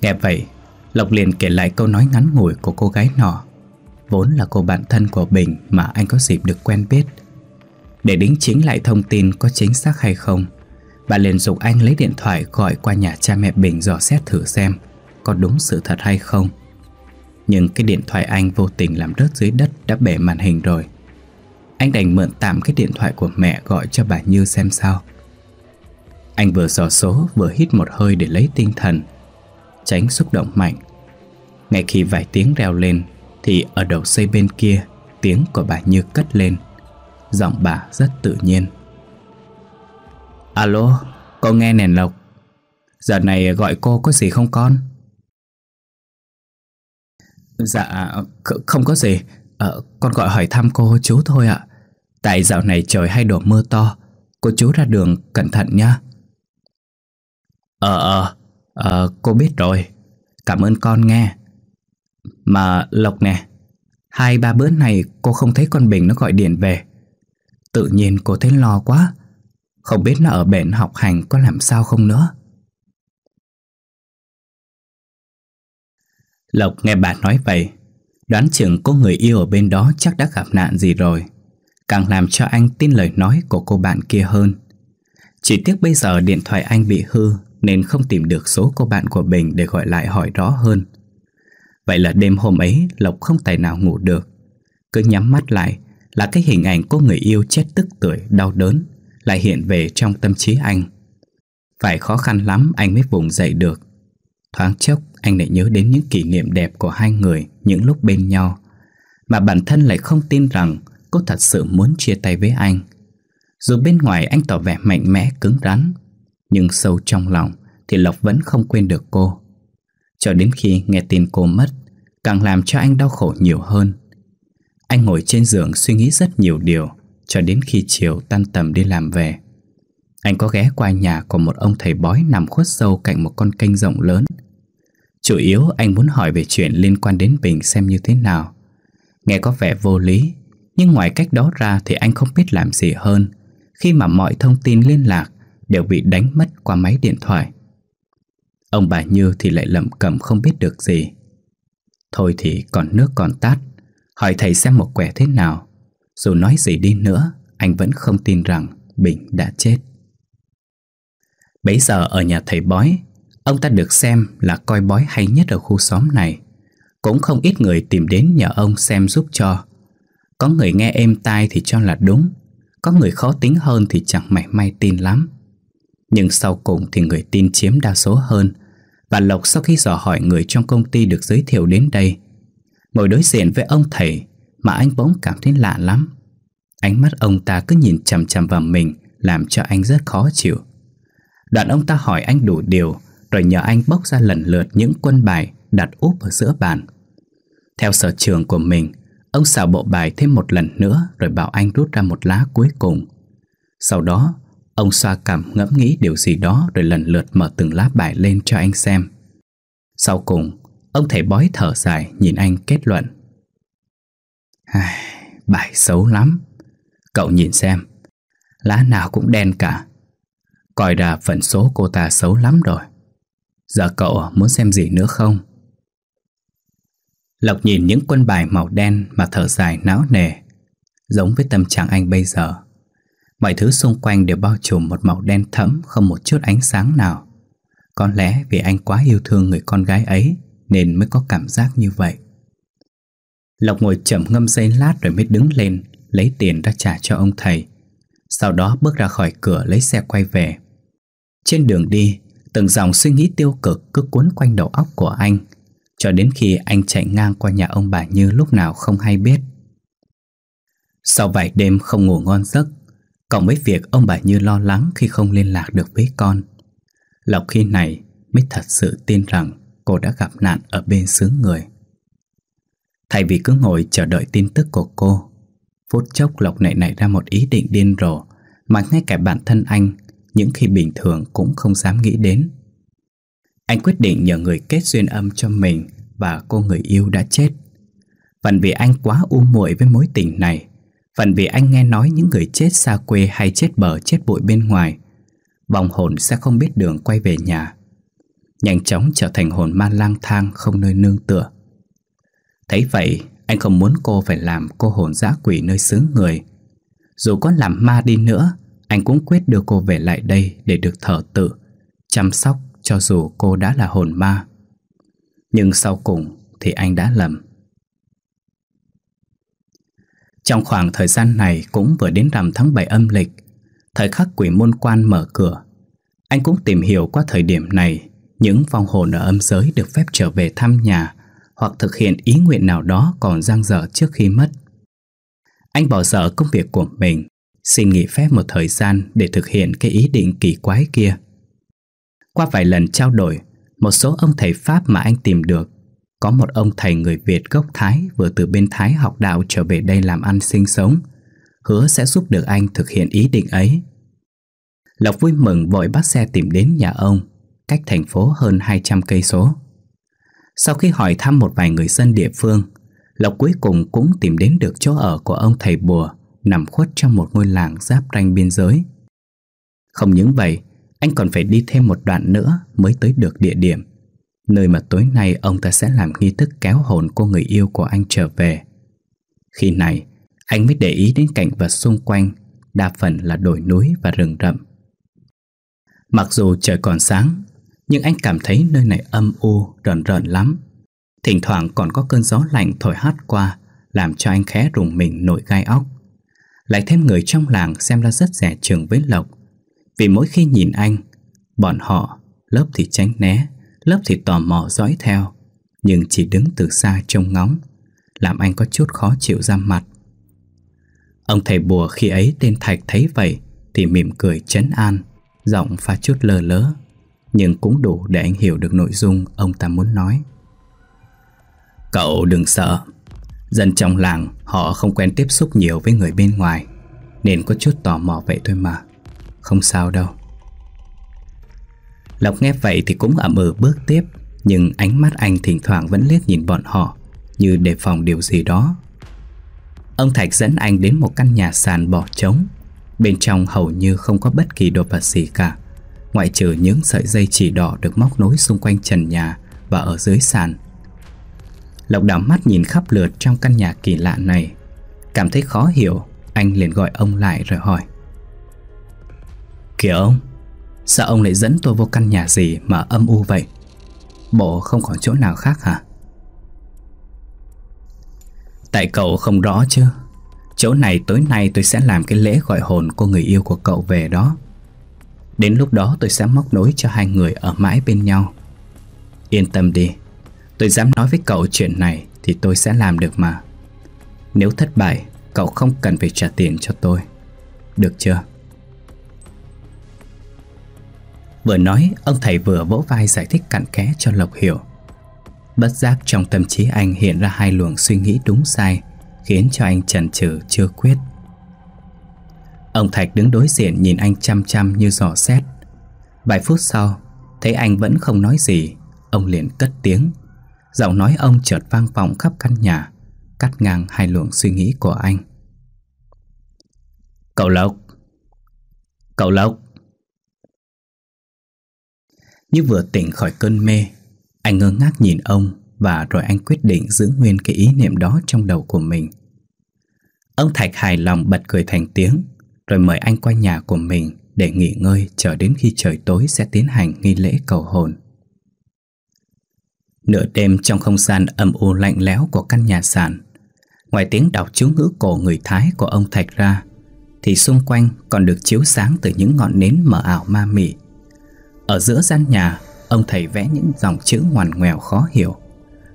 [SPEAKER 1] Nghe vậy Lộc liền kể lại câu nói ngắn ngủi của cô gái nọ Vốn là cô bạn thân của Bình Mà anh có dịp được quen biết để đính chính lại thông tin có chính xác hay không Bà liền dục anh lấy điện thoại gọi qua nhà cha mẹ Bình dò xét thử xem Có đúng sự thật hay không Nhưng cái điện thoại anh vô tình làm rớt dưới đất đã bể màn hình rồi Anh đành mượn tạm cái điện thoại của mẹ gọi cho bà Như xem sao Anh vừa dò số vừa hít một hơi để lấy tinh thần Tránh xúc động mạnh Ngay khi vài tiếng reo lên Thì ở đầu xây bên kia Tiếng của bà Như cất lên Giọng bà rất tự nhiên Alo, con nghe nền Lộc Giờ này gọi cô có gì không con? Dạ, không có gì ờ, Con gọi hỏi thăm cô chú thôi ạ Tại dạo này trời hay đổ mưa to Cô chú ra đường cẩn thận nhé Ờ ờ, ờ cô biết rồi Cảm ơn con nghe Mà Lộc nè Hai ba bữa này cô không thấy con Bình nó gọi điện về Tự nhiên cô thấy lo quá Không biết nó ở bệnh học hành có làm sao không nữa Lộc nghe bà nói vậy Đoán chừng có người yêu ở bên đó chắc đã gặp nạn gì rồi Càng làm cho anh tin lời nói của cô bạn kia hơn Chỉ tiếc bây giờ điện thoại anh bị hư Nên không tìm được số cô bạn của Bình để gọi lại hỏi rõ hơn Vậy là đêm hôm ấy Lộc không tài nào ngủ được Cứ nhắm mắt lại là cái hình ảnh của người yêu chết tức tuổi đau đớn lại hiện về trong tâm trí anh. Phải khó khăn lắm anh mới vùng dậy được. Thoáng chốc anh lại nhớ đến những kỷ niệm đẹp của hai người những lúc bên nhau mà bản thân lại không tin rằng cô thật sự muốn chia tay với anh. Dù bên ngoài anh tỏ vẻ mạnh mẽ cứng rắn nhưng sâu trong lòng thì Lộc vẫn không quên được cô. Cho đến khi nghe tin cô mất càng làm cho anh đau khổ nhiều hơn. Anh ngồi trên giường suy nghĩ rất nhiều điều Cho đến khi chiều tan tầm đi làm về Anh có ghé qua nhà của một ông thầy bói Nằm khuất sâu cạnh một con kênh rộng lớn Chủ yếu anh muốn hỏi về chuyện liên quan đến Bình xem như thế nào Nghe có vẻ vô lý Nhưng ngoài cách đó ra thì anh không biết làm gì hơn Khi mà mọi thông tin liên lạc Đều bị đánh mất qua máy điện thoại Ông bà Như thì lại lẩm cẩm không biết được gì Thôi thì còn nước còn tát Hỏi thầy xem một quẻ thế nào Dù nói gì đi nữa Anh vẫn không tin rằng Bình đã chết Bấy giờ ở nhà thầy bói Ông ta được xem là coi bói hay nhất ở khu xóm này Cũng không ít người tìm đến nhờ ông xem giúp cho Có người nghe êm tai thì cho là đúng Có người khó tính hơn thì chẳng mảy may tin lắm Nhưng sau cùng thì người tin chiếm đa số hơn Và Lộc sau khi dò hỏi người trong công ty được giới thiệu đến đây Ngồi đối diện với ông thầy Mà anh bỗng cảm thấy lạ lắm Ánh mắt ông ta cứ nhìn chằm chằm vào mình Làm cho anh rất khó chịu Đoạn ông ta hỏi anh đủ điều Rồi nhờ anh bốc ra lần lượt những quân bài Đặt úp ở giữa bàn Theo sở trường của mình Ông xào bộ bài thêm một lần nữa Rồi bảo anh rút ra một lá cuối cùng Sau đó Ông xoa cảm ngẫm nghĩ điều gì đó Rồi lần lượt mở từng lá bài lên cho anh xem Sau cùng Ông thầy bói thở dài nhìn anh kết luận Ai, Bài xấu lắm Cậu nhìn xem Lá nào cũng đen cả Coi ra phần số cô ta xấu lắm rồi Giờ cậu muốn xem gì nữa không? Lộc nhìn những quân bài màu đen mà thở dài não nề Giống với tâm trạng anh bây giờ Mọi thứ xung quanh đều bao trùm một màu đen thẫm không một chút ánh sáng nào Có lẽ vì anh quá yêu thương người con gái ấy nên mới có cảm giác như vậy Lộc ngồi chậm ngâm giây lát rồi mới đứng lên Lấy tiền ra trả cho ông thầy Sau đó bước ra khỏi cửa lấy xe quay về Trên đường đi Từng dòng suy nghĩ tiêu cực cứ cuốn quanh đầu óc của anh Cho đến khi anh chạy ngang qua nhà ông bà Như lúc nào không hay biết Sau vài đêm không ngủ ngon giấc Cộng với việc ông bà Như lo lắng khi không liên lạc được với con Lộc khi này mới thật sự tin rằng cô đã gặp nạn ở bên xứ người. Thay vì cứ ngồi chờ đợi tin tức của cô, phút chốc Lộc nảy nảy ra một ý định điên rồ mà ngay cả bản thân anh những khi bình thường cũng không dám nghĩ đến. Anh quyết định nhờ người kết duyên âm cho mình và cô người yêu đã chết. Phần vì anh quá u muội với mối tình này, phần vì anh nghe nói những người chết xa quê hay chết bờ chết bụi bên ngoài, vòng hồn sẽ không biết đường quay về nhà. Nhanh chóng trở thành hồn ma lang thang không nơi nương tựa Thấy vậy anh không muốn cô phải làm cô hồn dã quỷ nơi xứ người Dù có làm ma đi nữa Anh cũng quyết đưa cô về lại đây để được thở tự Chăm sóc cho dù cô đã là hồn ma Nhưng sau cùng thì anh đã lầm Trong khoảng thời gian này cũng vừa đến rằm tháng 7 âm lịch Thời khắc quỷ môn quan mở cửa Anh cũng tìm hiểu qua thời điểm này những phong hồn ở âm giới được phép trở về thăm nhà hoặc thực hiện ý nguyện nào đó còn dang dở trước khi mất. Anh bỏ dở công việc của mình, xin nghỉ phép một thời gian để thực hiện cái ý định kỳ quái kia. Qua vài lần trao đổi, một số ông thầy Pháp mà anh tìm được, có một ông thầy người Việt gốc Thái vừa từ bên Thái học đạo trở về đây làm ăn sinh sống, hứa sẽ giúp được anh thực hiện ý định ấy. Lộc vui mừng vội bắt xe tìm đến nhà ông cách thành phố hơn 200 cây số. Sau khi hỏi thăm một vài người dân địa phương, Lộc cuối cùng cũng tìm đến được chỗ ở của ông thầy bùa nằm khuất trong một ngôi làng giáp ranh biên giới. Không những vậy, anh còn phải đi thêm một đoạn nữa mới tới được địa điểm, nơi mà tối nay ông ta sẽ làm nghi thức kéo hồn cô người yêu của anh trở về. Khi này, anh mới để ý đến cảnh vật xung quanh, đa phần là đồi núi và rừng rậm. Mặc dù trời còn sáng, nhưng anh cảm thấy nơi này âm u, rợn rợn lắm Thỉnh thoảng còn có cơn gió lạnh thổi hát qua Làm cho anh khẽ rùng mình nổi gai óc Lại thêm người trong làng xem ra rất rẻ trường với Lộc Vì mỗi khi nhìn anh Bọn họ lớp thì tránh né Lớp thì tò mò dõi theo Nhưng chỉ đứng từ xa trông ngóng Làm anh có chút khó chịu ra mặt Ông thầy bùa khi ấy tên Thạch thấy vậy Thì mỉm cười chấn an Giọng pha chút lờ lơ lớ nhưng cũng đủ để anh hiểu được nội dung ông ta muốn nói. Cậu đừng sợ, dân trong làng họ không quen tiếp xúc nhiều với người bên ngoài, nên có chút tò mò vậy thôi mà, không sao đâu. Lộc nghe vậy thì cũng ậm ừ bước tiếp, nhưng ánh mắt anh thỉnh thoảng vẫn liếc nhìn bọn họ, như đề phòng điều gì đó. Ông Thạch dẫn anh đến một căn nhà sàn bỏ trống Bên trong hầu như không có bất kỳ đồ vật gì cả Ngoại trừ những sợi dây chỉ đỏ được móc nối xung quanh trần nhà và ở dưới sàn Lộc đảo mắt nhìn khắp lượt trong căn nhà kỳ lạ này Cảm thấy khó hiểu Anh liền gọi ông lại rồi hỏi Kìa ông Sao ông lại dẫn tôi vô căn nhà gì mà âm u vậy Bộ không có chỗ nào khác hả Tại cậu không rõ chứ Chỗ này tối nay tôi sẽ làm cái lễ gọi hồn cô người yêu của cậu về đó Đến lúc đó tôi sẽ móc nối cho hai người ở mãi bên nhau Yên tâm đi Tôi dám nói với cậu chuyện này Thì tôi sẽ làm được mà Nếu thất bại Cậu không cần phải trả tiền cho tôi Được chưa Vừa nói Ông thầy vừa vỗ vai giải thích cặn kẽ cho Lộc hiểu Bất giác trong tâm trí anh hiện ra hai luồng suy nghĩ đúng sai Khiến cho anh chần chừ chưa quyết Ông Thạch đứng đối diện nhìn anh chăm chăm như dò xét Vài phút sau Thấy anh vẫn không nói gì Ông liền cất tiếng Giọng nói ông chợt vang vọng khắp căn nhà Cắt ngang hai luồng suy nghĩ của anh Cậu Lộc Cậu Lộc Như vừa tỉnh khỏi cơn mê Anh ngơ ngác nhìn ông Và rồi anh quyết định giữ nguyên cái ý niệm đó trong đầu của mình Ông Thạch hài lòng bật cười thành tiếng rồi mời anh qua nhà của mình để nghỉ ngơi chờ đến khi trời tối sẽ tiến hành nghi lễ cầu hồn. Nửa đêm trong không gian âm u lạnh lẽo của căn nhà sàn, ngoài tiếng đọc chú ngữ cổ người Thái của ông Thạch ra, thì xung quanh còn được chiếu sáng từ những ngọn nến mờ ảo ma mị. Ở giữa gian nhà, ông thầy vẽ những dòng chữ ngoằn ngoèo khó hiểu.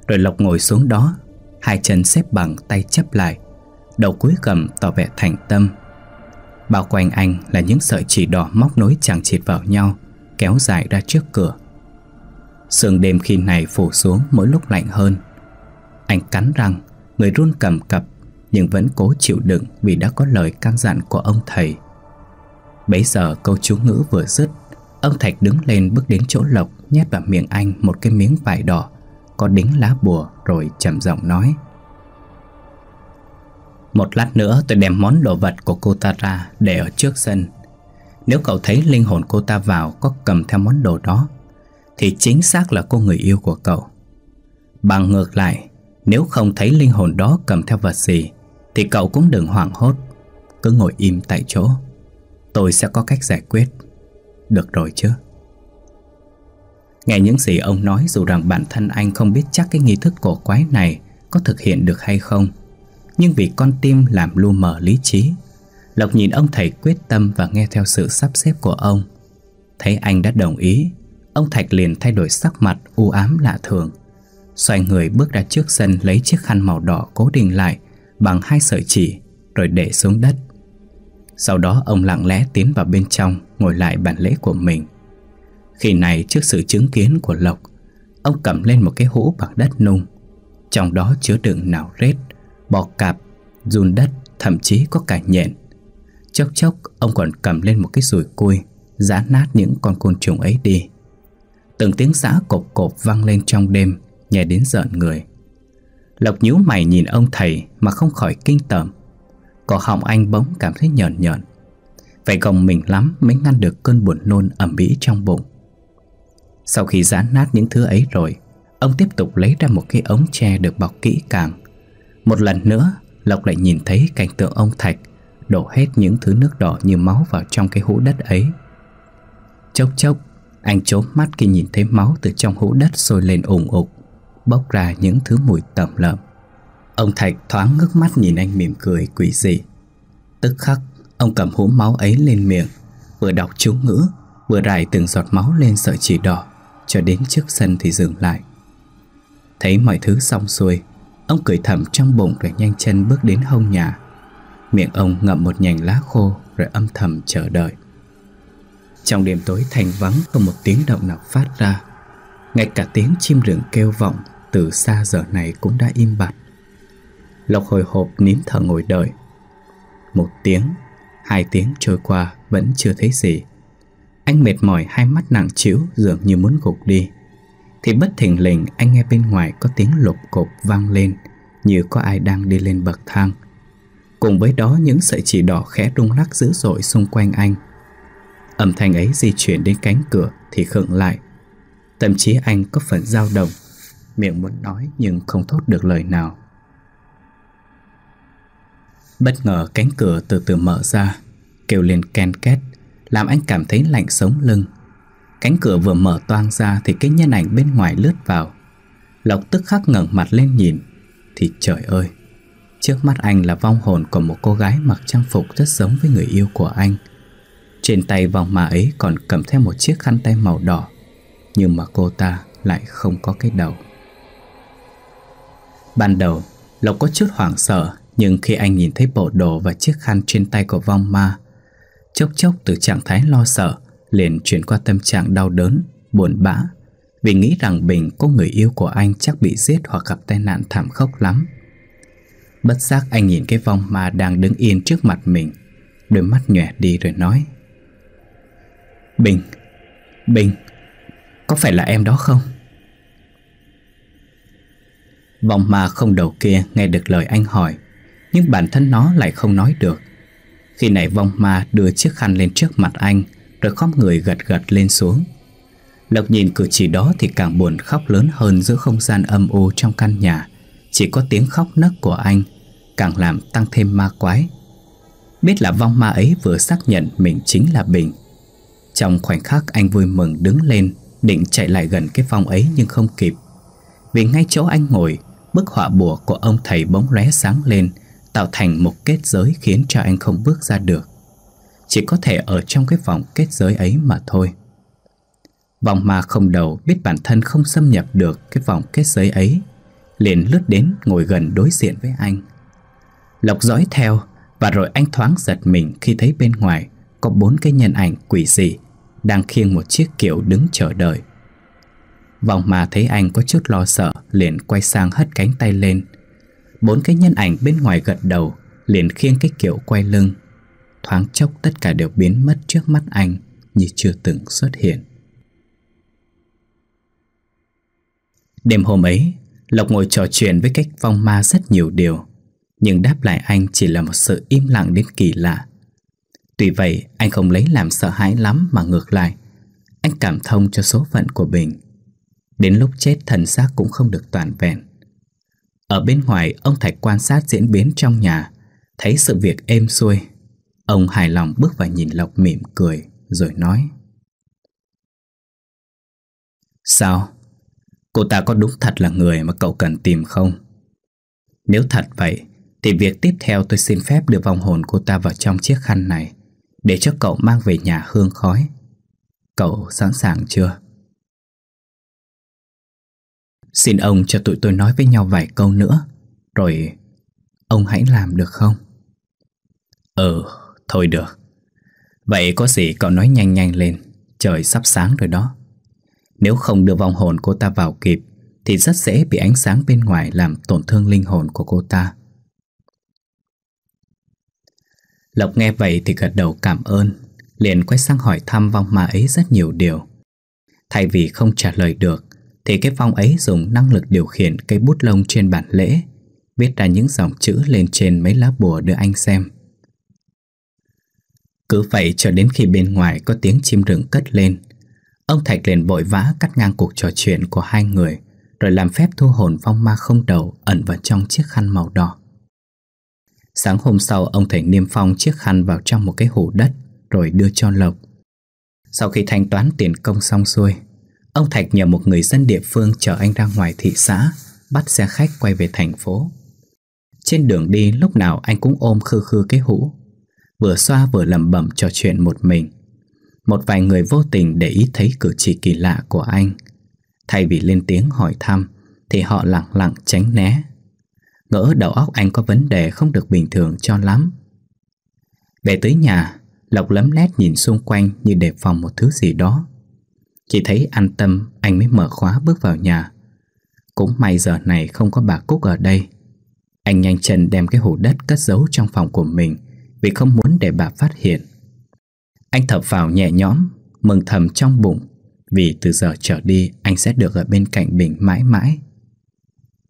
[SPEAKER 1] Rồi Lộc ngồi xuống đó, hai chân xếp bằng tay chấp lại, đầu cúi gầm tỏ vẻ thành tâm Bao quanh anh là những sợi chỉ đỏ móc nối chẳng chịt vào nhau Kéo dài ra trước cửa Sương đêm khi này phủ xuống mỗi lúc lạnh hơn Anh cắn răng Người run cầm cập Nhưng vẫn cố chịu đựng Vì đã có lời can dặn của ông thầy Bấy giờ câu chú ngữ vừa dứt Ông Thạch đứng lên bước đến chỗ Lộc Nhét vào miệng anh một cái miếng vải đỏ Có đính lá bùa rồi chậm giọng nói một lát nữa tôi đem món đồ vật của cô ta ra để ở trước sân Nếu cậu thấy linh hồn cô ta vào có cầm theo món đồ đó Thì chính xác là cô người yêu của cậu Bằng ngược lại Nếu không thấy linh hồn đó cầm theo vật gì Thì cậu cũng đừng hoảng hốt Cứ ngồi im tại chỗ Tôi sẽ có cách giải quyết Được rồi chứ Nghe những gì ông nói dù rằng bản thân anh không biết chắc cái nghi thức cổ quái này có thực hiện được hay không nhưng vì con tim làm lu mờ lý trí Lộc nhìn ông thầy quyết tâm và nghe theo sự sắp xếp của ông Thấy anh đã đồng ý Ông Thạch liền thay đổi sắc mặt u ám lạ thường Xoay người bước ra trước sân lấy chiếc khăn màu đỏ cố định lại Bằng hai sợi chỉ Rồi để xuống đất Sau đó ông lặng lẽ tiến vào bên trong Ngồi lại bàn lễ của mình Khi này trước sự chứng kiến của Lộc Ông cầm lên một cái hũ bằng đất nung Trong đó chứa đựng nào rết bò cạp, dùn đất, thậm chí có cả nhện. Chốc chốc ông còn cầm lên một cái sùi cui, giã nát những con côn trùng ấy đi. Từng tiếng giã cộp cộp vang lên trong đêm, nhẹ đến giận người. Lộc nhíu mày nhìn ông thầy mà không khỏi kinh tởm. cỏ họng anh bỗng cảm thấy nhợn nhợn. Phải gồng mình lắm mới ngăn được cơn buồn nôn ẩm ĩ trong bụng. Sau khi giã nát những thứ ấy rồi, ông tiếp tục lấy ra một cái ống tre được bọc kỹ càng một lần nữa, Lộc lại nhìn thấy cảnh tượng ông Thạch đổ hết những thứ nước đỏ như máu vào trong cái hũ đất ấy. Chốc chốc, anh chố mắt khi nhìn thấy máu từ trong hũ đất sôi lên ủng ục, bốc ra những thứ mùi tẩm lợm. Ông Thạch thoáng ngước mắt nhìn anh mỉm cười quỷ dị. Tức khắc, ông cầm hũ máu ấy lên miệng, vừa đọc chú ngữ, vừa rải từng giọt máu lên sợi chỉ đỏ, cho đến trước sân thì dừng lại. Thấy mọi thứ xong xuôi, Ông cười thầm trong bụng rồi nhanh chân bước đến hông nhà Miệng ông ngậm một nhành lá khô rồi âm thầm chờ đợi Trong đêm tối thành vắng không một tiếng động nào phát ra Ngay cả tiếng chim rừng kêu vọng từ xa giờ này cũng đã im bặt Lộc hồi hộp nín thở ngồi đợi Một tiếng, hai tiếng trôi qua vẫn chưa thấy gì Anh mệt mỏi hai mắt nặng chiếu dường như muốn gục đi thì bất thình lình anh nghe bên ngoài có tiếng lục cục vang lên Như có ai đang đi lên bậc thang Cùng với đó những sợi chỉ đỏ khẽ rung lắc dữ dội xung quanh anh Âm thanh ấy di chuyển đến cánh cửa thì khựng lại Thậm chí anh có phần dao động Miệng muốn nói nhưng không thốt được lời nào Bất ngờ cánh cửa từ từ mở ra Kêu lên ken két Làm anh cảm thấy lạnh sống lưng Cánh cửa vừa mở toang ra thì cái nhân ảnh bên ngoài lướt vào. Lộc tức khắc ngẩng mặt lên nhìn. Thì trời ơi, trước mắt anh là vong hồn của một cô gái mặc trang phục rất giống với người yêu của anh. Trên tay vòng mà ấy còn cầm theo một chiếc khăn tay màu đỏ, nhưng mà cô ta lại không có cái đầu. Ban đầu, Lộc có chút hoảng sợ nhưng khi anh nhìn thấy bộ đồ và chiếc khăn trên tay của vong ma Chốc chốc từ trạng thái lo sợ liền chuyển qua tâm trạng đau đớn, buồn bã vì nghĩ rằng Bình có người yêu của anh chắc bị giết hoặc gặp tai nạn thảm khốc lắm. Bất giác anh nhìn cái vong ma đang đứng yên trước mặt mình, đôi mắt nhòe đi rồi nói Bình, Bình, có phải là em đó không? Vòng ma không đầu kia nghe được lời anh hỏi Nhưng bản thân nó lại không nói được Khi này vong ma đưa chiếc khăn lên trước mặt anh rồi khóc người gật gật lên xuống Lộc nhìn cử chỉ đó thì càng buồn khóc lớn hơn giữa không gian âm u trong căn nhà Chỉ có tiếng khóc nấc của anh Càng làm tăng thêm ma quái Biết là vong ma ấy vừa xác nhận mình chính là Bình Trong khoảnh khắc anh vui mừng đứng lên Định chạy lại gần cái phòng ấy nhưng không kịp Vì ngay chỗ anh ngồi Bức họa bùa của ông thầy bóng lóe sáng lên Tạo thành một kết giới khiến cho anh không bước ra được chỉ có thể ở trong cái vòng kết giới ấy mà thôi. Vòng ma không đầu biết bản thân không xâm nhập được cái vòng kết giới ấy, liền lướt đến ngồi gần đối diện với anh. Lộc dõi theo và rồi anh thoáng giật mình khi thấy bên ngoài có bốn cái nhân ảnh quỷ dị đang khiêng một chiếc kiệu đứng chờ đợi. Vòng ma thấy anh có chút lo sợ liền quay sang hất cánh tay lên. Bốn cái nhân ảnh bên ngoài gật đầu liền khiêng cái kiệu quay lưng Thoáng chốc tất cả đều biến mất trước mắt anh Như chưa từng xuất hiện Đêm hôm ấy Lộc ngồi trò chuyện với cách vong ma rất nhiều điều Nhưng đáp lại anh chỉ là một sự im lặng đến kỳ lạ Tuy vậy anh không lấy làm sợ hãi lắm mà ngược lại Anh cảm thông cho số phận của Bình Đến lúc chết thần xác cũng không được toàn vẹn Ở bên ngoài ông Thạch quan sát diễn biến trong nhà Thấy sự việc êm xuôi Ông hài lòng bước vào nhìn Lộc mỉm cười rồi nói Sao? Cô ta có đúng thật là người mà cậu cần tìm không? Nếu thật vậy thì việc tiếp theo tôi xin phép đưa vòng hồn cô ta vào trong chiếc khăn này để cho cậu mang về nhà hương khói. Cậu sẵn sàng chưa? Xin ông cho tụi tôi nói với nhau vài câu nữa Rồi ông hãy làm được không? Ừ Thôi được Vậy có gì cậu nói nhanh nhanh lên Trời sắp sáng rồi đó Nếu không đưa vong hồn cô ta vào kịp Thì rất dễ bị ánh sáng bên ngoài Làm tổn thương linh hồn của cô ta Lộc nghe vậy thì gật đầu cảm ơn Liền quay sang hỏi thăm vong ma ấy rất nhiều điều Thay vì không trả lời được Thì cái vong ấy dùng năng lực điều khiển cây bút lông trên bản lễ Viết ra những dòng chữ lên trên mấy lá bùa đưa anh xem cứ vậy cho đến khi bên ngoài có tiếng chim rừng cất lên Ông Thạch liền vội vã cắt ngang cuộc trò chuyện của hai người Rồi làm phép thu hồn vong ma không đầu ẩn vào trong chiếc khăn màu đỏ Sáng hôm sau ông Thạch niêm phong chiếc khăn vào trong một cái hũ đất Rồi đưa cho Lộc Sau khi thanh toán tiền công xong xuôi Ông Thạch nhờ một người dân địa phương chở anh ra ngoài thị xã Bắt xe khách quay về thành phố Trên đường đi lúc nào anh cũng ôm khư khư cái hũ vừa xoa vừa lầm bẩm trò chuyện một mình. Một vài người vô tình để ý thấy cử chỉ kỳ lạ của anh. Thay vì lên tiếng hỏi thăm, thì họ lặng lặng tránh né. Ngỡ đầu óc anh có vấn đề không được bình thường cho lắm. Về tới nhà, Lộc lấm lét nhìn xung quanh như đề phòng một thứ gì đó. Chỉ thấy an tâm, anh mới mở khóa bước vào nhà. Cũng may giờ này không có bà Cúc ở đây. Anh nhanh chân đem cái hũ đất cất giấu trong phòng của mình vì không muốn để bà phát hiện. Anh thở vào nhẹ nhõm, mừng thầm trong bụng vì từ giờ trở đi anh sẽ được ở bên cạnh Bình mãi mãi.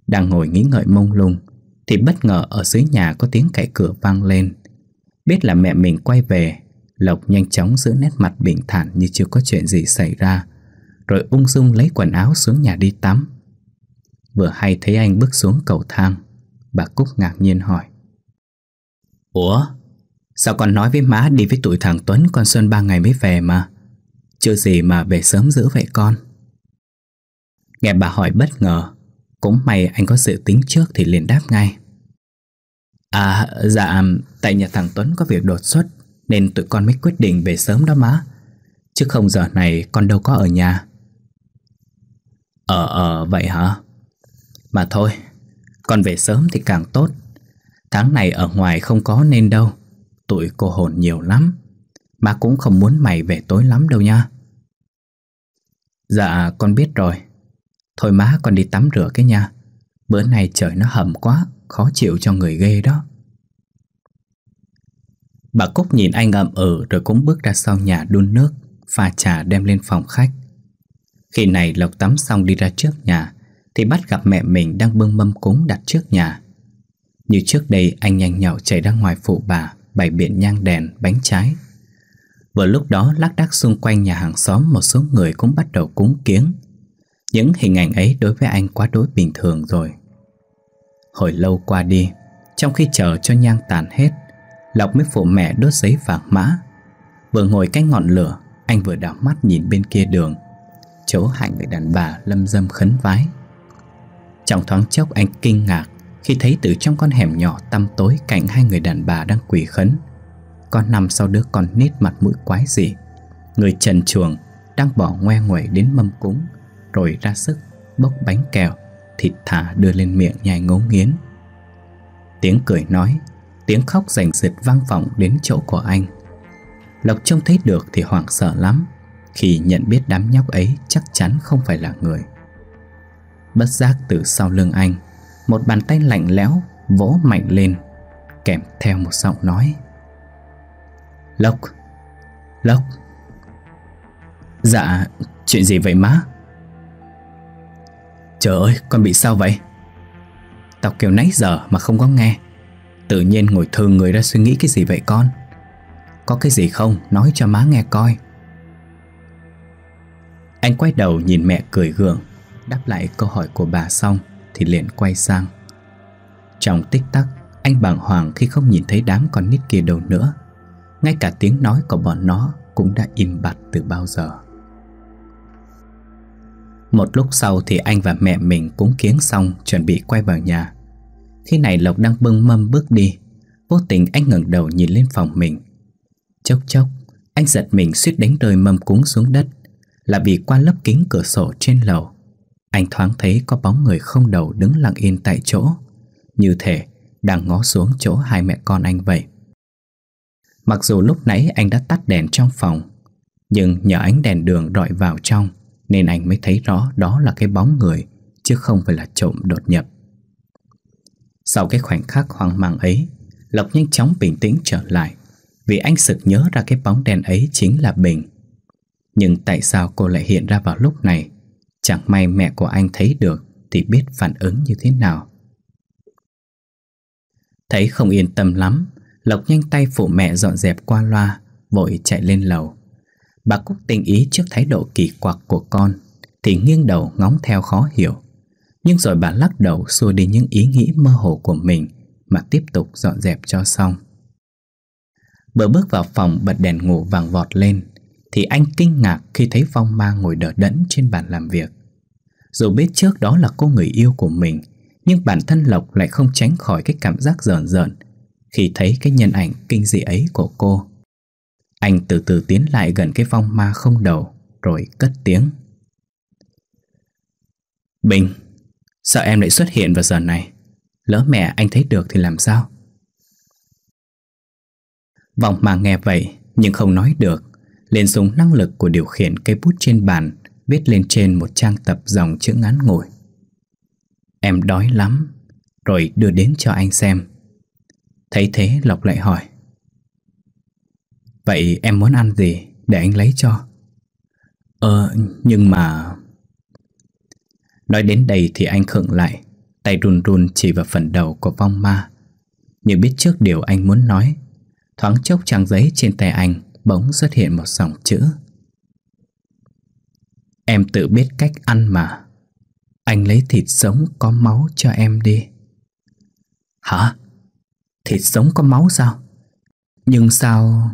[SPEAKER 1] Đang ngồi nghĩ ngợi mông lung thì bất ngờ ở dưới nhà có tiếng cậy cửa vang lên. Biết là mẹ mình quay về, Lộc nhanh chóng giữ nét mặt bình thản như chưa có chuyện gì xảy ra, rồi ung dung lấy quần áo xuống nhà đi tắm. Vừa hay thấy anh bước xuống cầu thang, bà Cúc ngạc nhiên hỏi. Ủa, Sao còn nói với má đi với tụi thằng Tuấn con xuân ba ngày mới về mà Chưa gì mà về sớm giữ vậy con Nghe bà hỏi bất ngờ Cũng may anh có sự tính trước thì liền đáp ngay À dạ Tại nhà thằng Tuấn có việc đột xuất Nên tụi con mới quyết định về sớm đó má Chứ không giờ này con đâu có ở nhà Ờ ờ vậy hả Mà thôi Con về sớm thì càng tốt Tháng này ở ngoài không có nên đâu tụi cô hồn nhiều lắm Má cũng không muốn mày về tối lắm đâu nha Dạ con biết rồi Thôi má con đi tắm rửa cái nha Bữa nay trời nó hầm quá Khó chịu cho người ghê đó Bà Cúc nhìn anh ậm ừ Rồi cũng bước ra sau nhà đun nước Pha trà đem lên phòng khách Khi này Lộc tắm xong đi ra trước nhà Thì bắt gặp mẹ mình đang bưng mâm cúng đặt trước nhà Như trước đây anh nhanh nhậu chạy ra ngoài phụ bà bày biện nhang đèn, bánh trái. Vừa lúc đó lác đác xung quanh nhà hàng xóm một số người cũng bắt đầu cúng kiếng. Những hình ảnh ấy đối với anh quá đối bình thường rồi. Hồi lâu qua đi, trong khi chờ cho nhang tàn hết, Lộc mới phụ mẹ đốt giấy vàng mã. Vừa ngồi cạnh ngọn lửa, anh vừa đảo mắt nhìn bên kia đường, chỗ hạnh người đàn bà lâm dâm khấn vái. Trong thoáng chốc anh kinh ngạc khi thấy từ trong con hẻm nhỏ tăm tối cạnh hai người đàn bà đang quỳ khấn. Con nằm sau đứa con nít mặt mũi quái dị, người trần chuồng đang bỏ ngoe nguẩy đến mâm cúng, rồi ra sức bốc bánh kẹo, thịt thả đưa lên miệng nhai ngấu nghiến. Tiếng cười nói, tiếng khóc rành rịt vang vọng đến chỗ của anh. Lộc trông thấy được thì hoảng sợ lắm, khi nhận biết đám nhóc ấy chắc chắn không phải là người. Bất giác từ sau lưng anh một bàn tay lạnh lẽo vỗ mạnh lên Kèm theo một giọng nói Lộc Lộc Dạ chuyện gì vậy má Trời ơi con bị sao vậy Tao kêu nãy giờ mà không có nghe Tự nhiên ngồi thường người ra suy nghĩ cái gì vậy con Có cái gì không nói cho má nghe coi Anh quay đầu nhìn mẹ cười gượng Đáp lại câu hỏi của bà xong thì liền quay sang Trong tích tắc Anh bàng hoàng khi không nhìn thấy đám con nít kia đâu nữa Ngay cả tiếng nói của bọn nó Cũng đã im bặt từ bao giờ Một lúc sau thì anh và mẹ mình cũng kiếng xong chuẩn bị quay vào nhà Khi này Lộc đang bưng mâm bước đi Vô tình anh ngẩng đầu nhìn lên phòng mình Chốc chốc Anh giật mình suýt đánh rơi mâm cúng xuống đất Là vì qua lớp kính cửa sổ trên lầu anh thoáng thấy có bóng người không đầu đứng lặng yên tại chỗ Như thể đang ngó xuống chỗ hai mẹ con anh vậy Mặc dù lúc nãy anh đã tắt đèn trong phòng Nhưng nhờ ánh đèn đường rọi vào trong Nên anh mới thấy rõ đó là cái bóng người Chứ không phải là trộm đột nhập Sau cái khoảnh khắc hoang mang ấy Lộc nhanh chóng bình tĩnh trở lại Vì anh sực nhớ ra cái bóng đèn ấy chính là Bình Nhưng tại sao cô lại hiện ra vào lúc này Chẳng may mẹ của anh thấy được Thì biết phản ứng như thế nào Thấy không yên tâm lắm Lộc nhanh tay phụ mẹ dọn dẹp qua loa Vội chạy lên lầu Bà Cúc tình ý trước thái độ kỳ quặc của con Thì nghiêng đầu ngóng theo khó hiểu Nhưng rồi bà lắc đầu xua đi những ý nghĩ mơ hồ của mình Mà tiếp tục dọn dẹp cho xong Bờ bước vào phòng bật đèn ngủ vàng vọt lên thì anh kinh ngạc khi thấy Phong Ma ngồi đờ đẫn trên bàn làm việc. Dù biết trước đó là cô người yêu của mình, nhưng bản thân Lộc lại không tránh khỏi cái cảm giác rờn rợn khi thấy cái nhân ảnh kinh dị ấy của cô. Anh từ từ tiến lại gần cái Phong Ma không đầu, rồi cất tiếng. Bình, sao em lại xuất hiện vào giờ này? Lỡ mẹ anh thấy được thì làm sao? Vòng mà nghe vậy nhưng không nói được liền dùng năng lực của điều khiển cây bút trên bàn viết lên trên một trang tập dòng chữ ngắn ngồi. Em đói lắm, rồi đưa đến cho anh xem. Thấy thế Lộc lại hỏi. Vậy em muốn ăn gì để anh lấy cho? Ờ, nhưng mà... Nói đến đây thì anh khựng lại, tay run run chỉ vào phần đầu của vong ma. Như biết trước điều anh muốn nói, thoáng chốc trang giấy trên tay anh bỗng xuất hiện một dòng chữ Em tự biết cách ăn mà Anh lấy thịt sống có máu cho em đi Hả? Thịt sống có máu sao? Nhưng sao...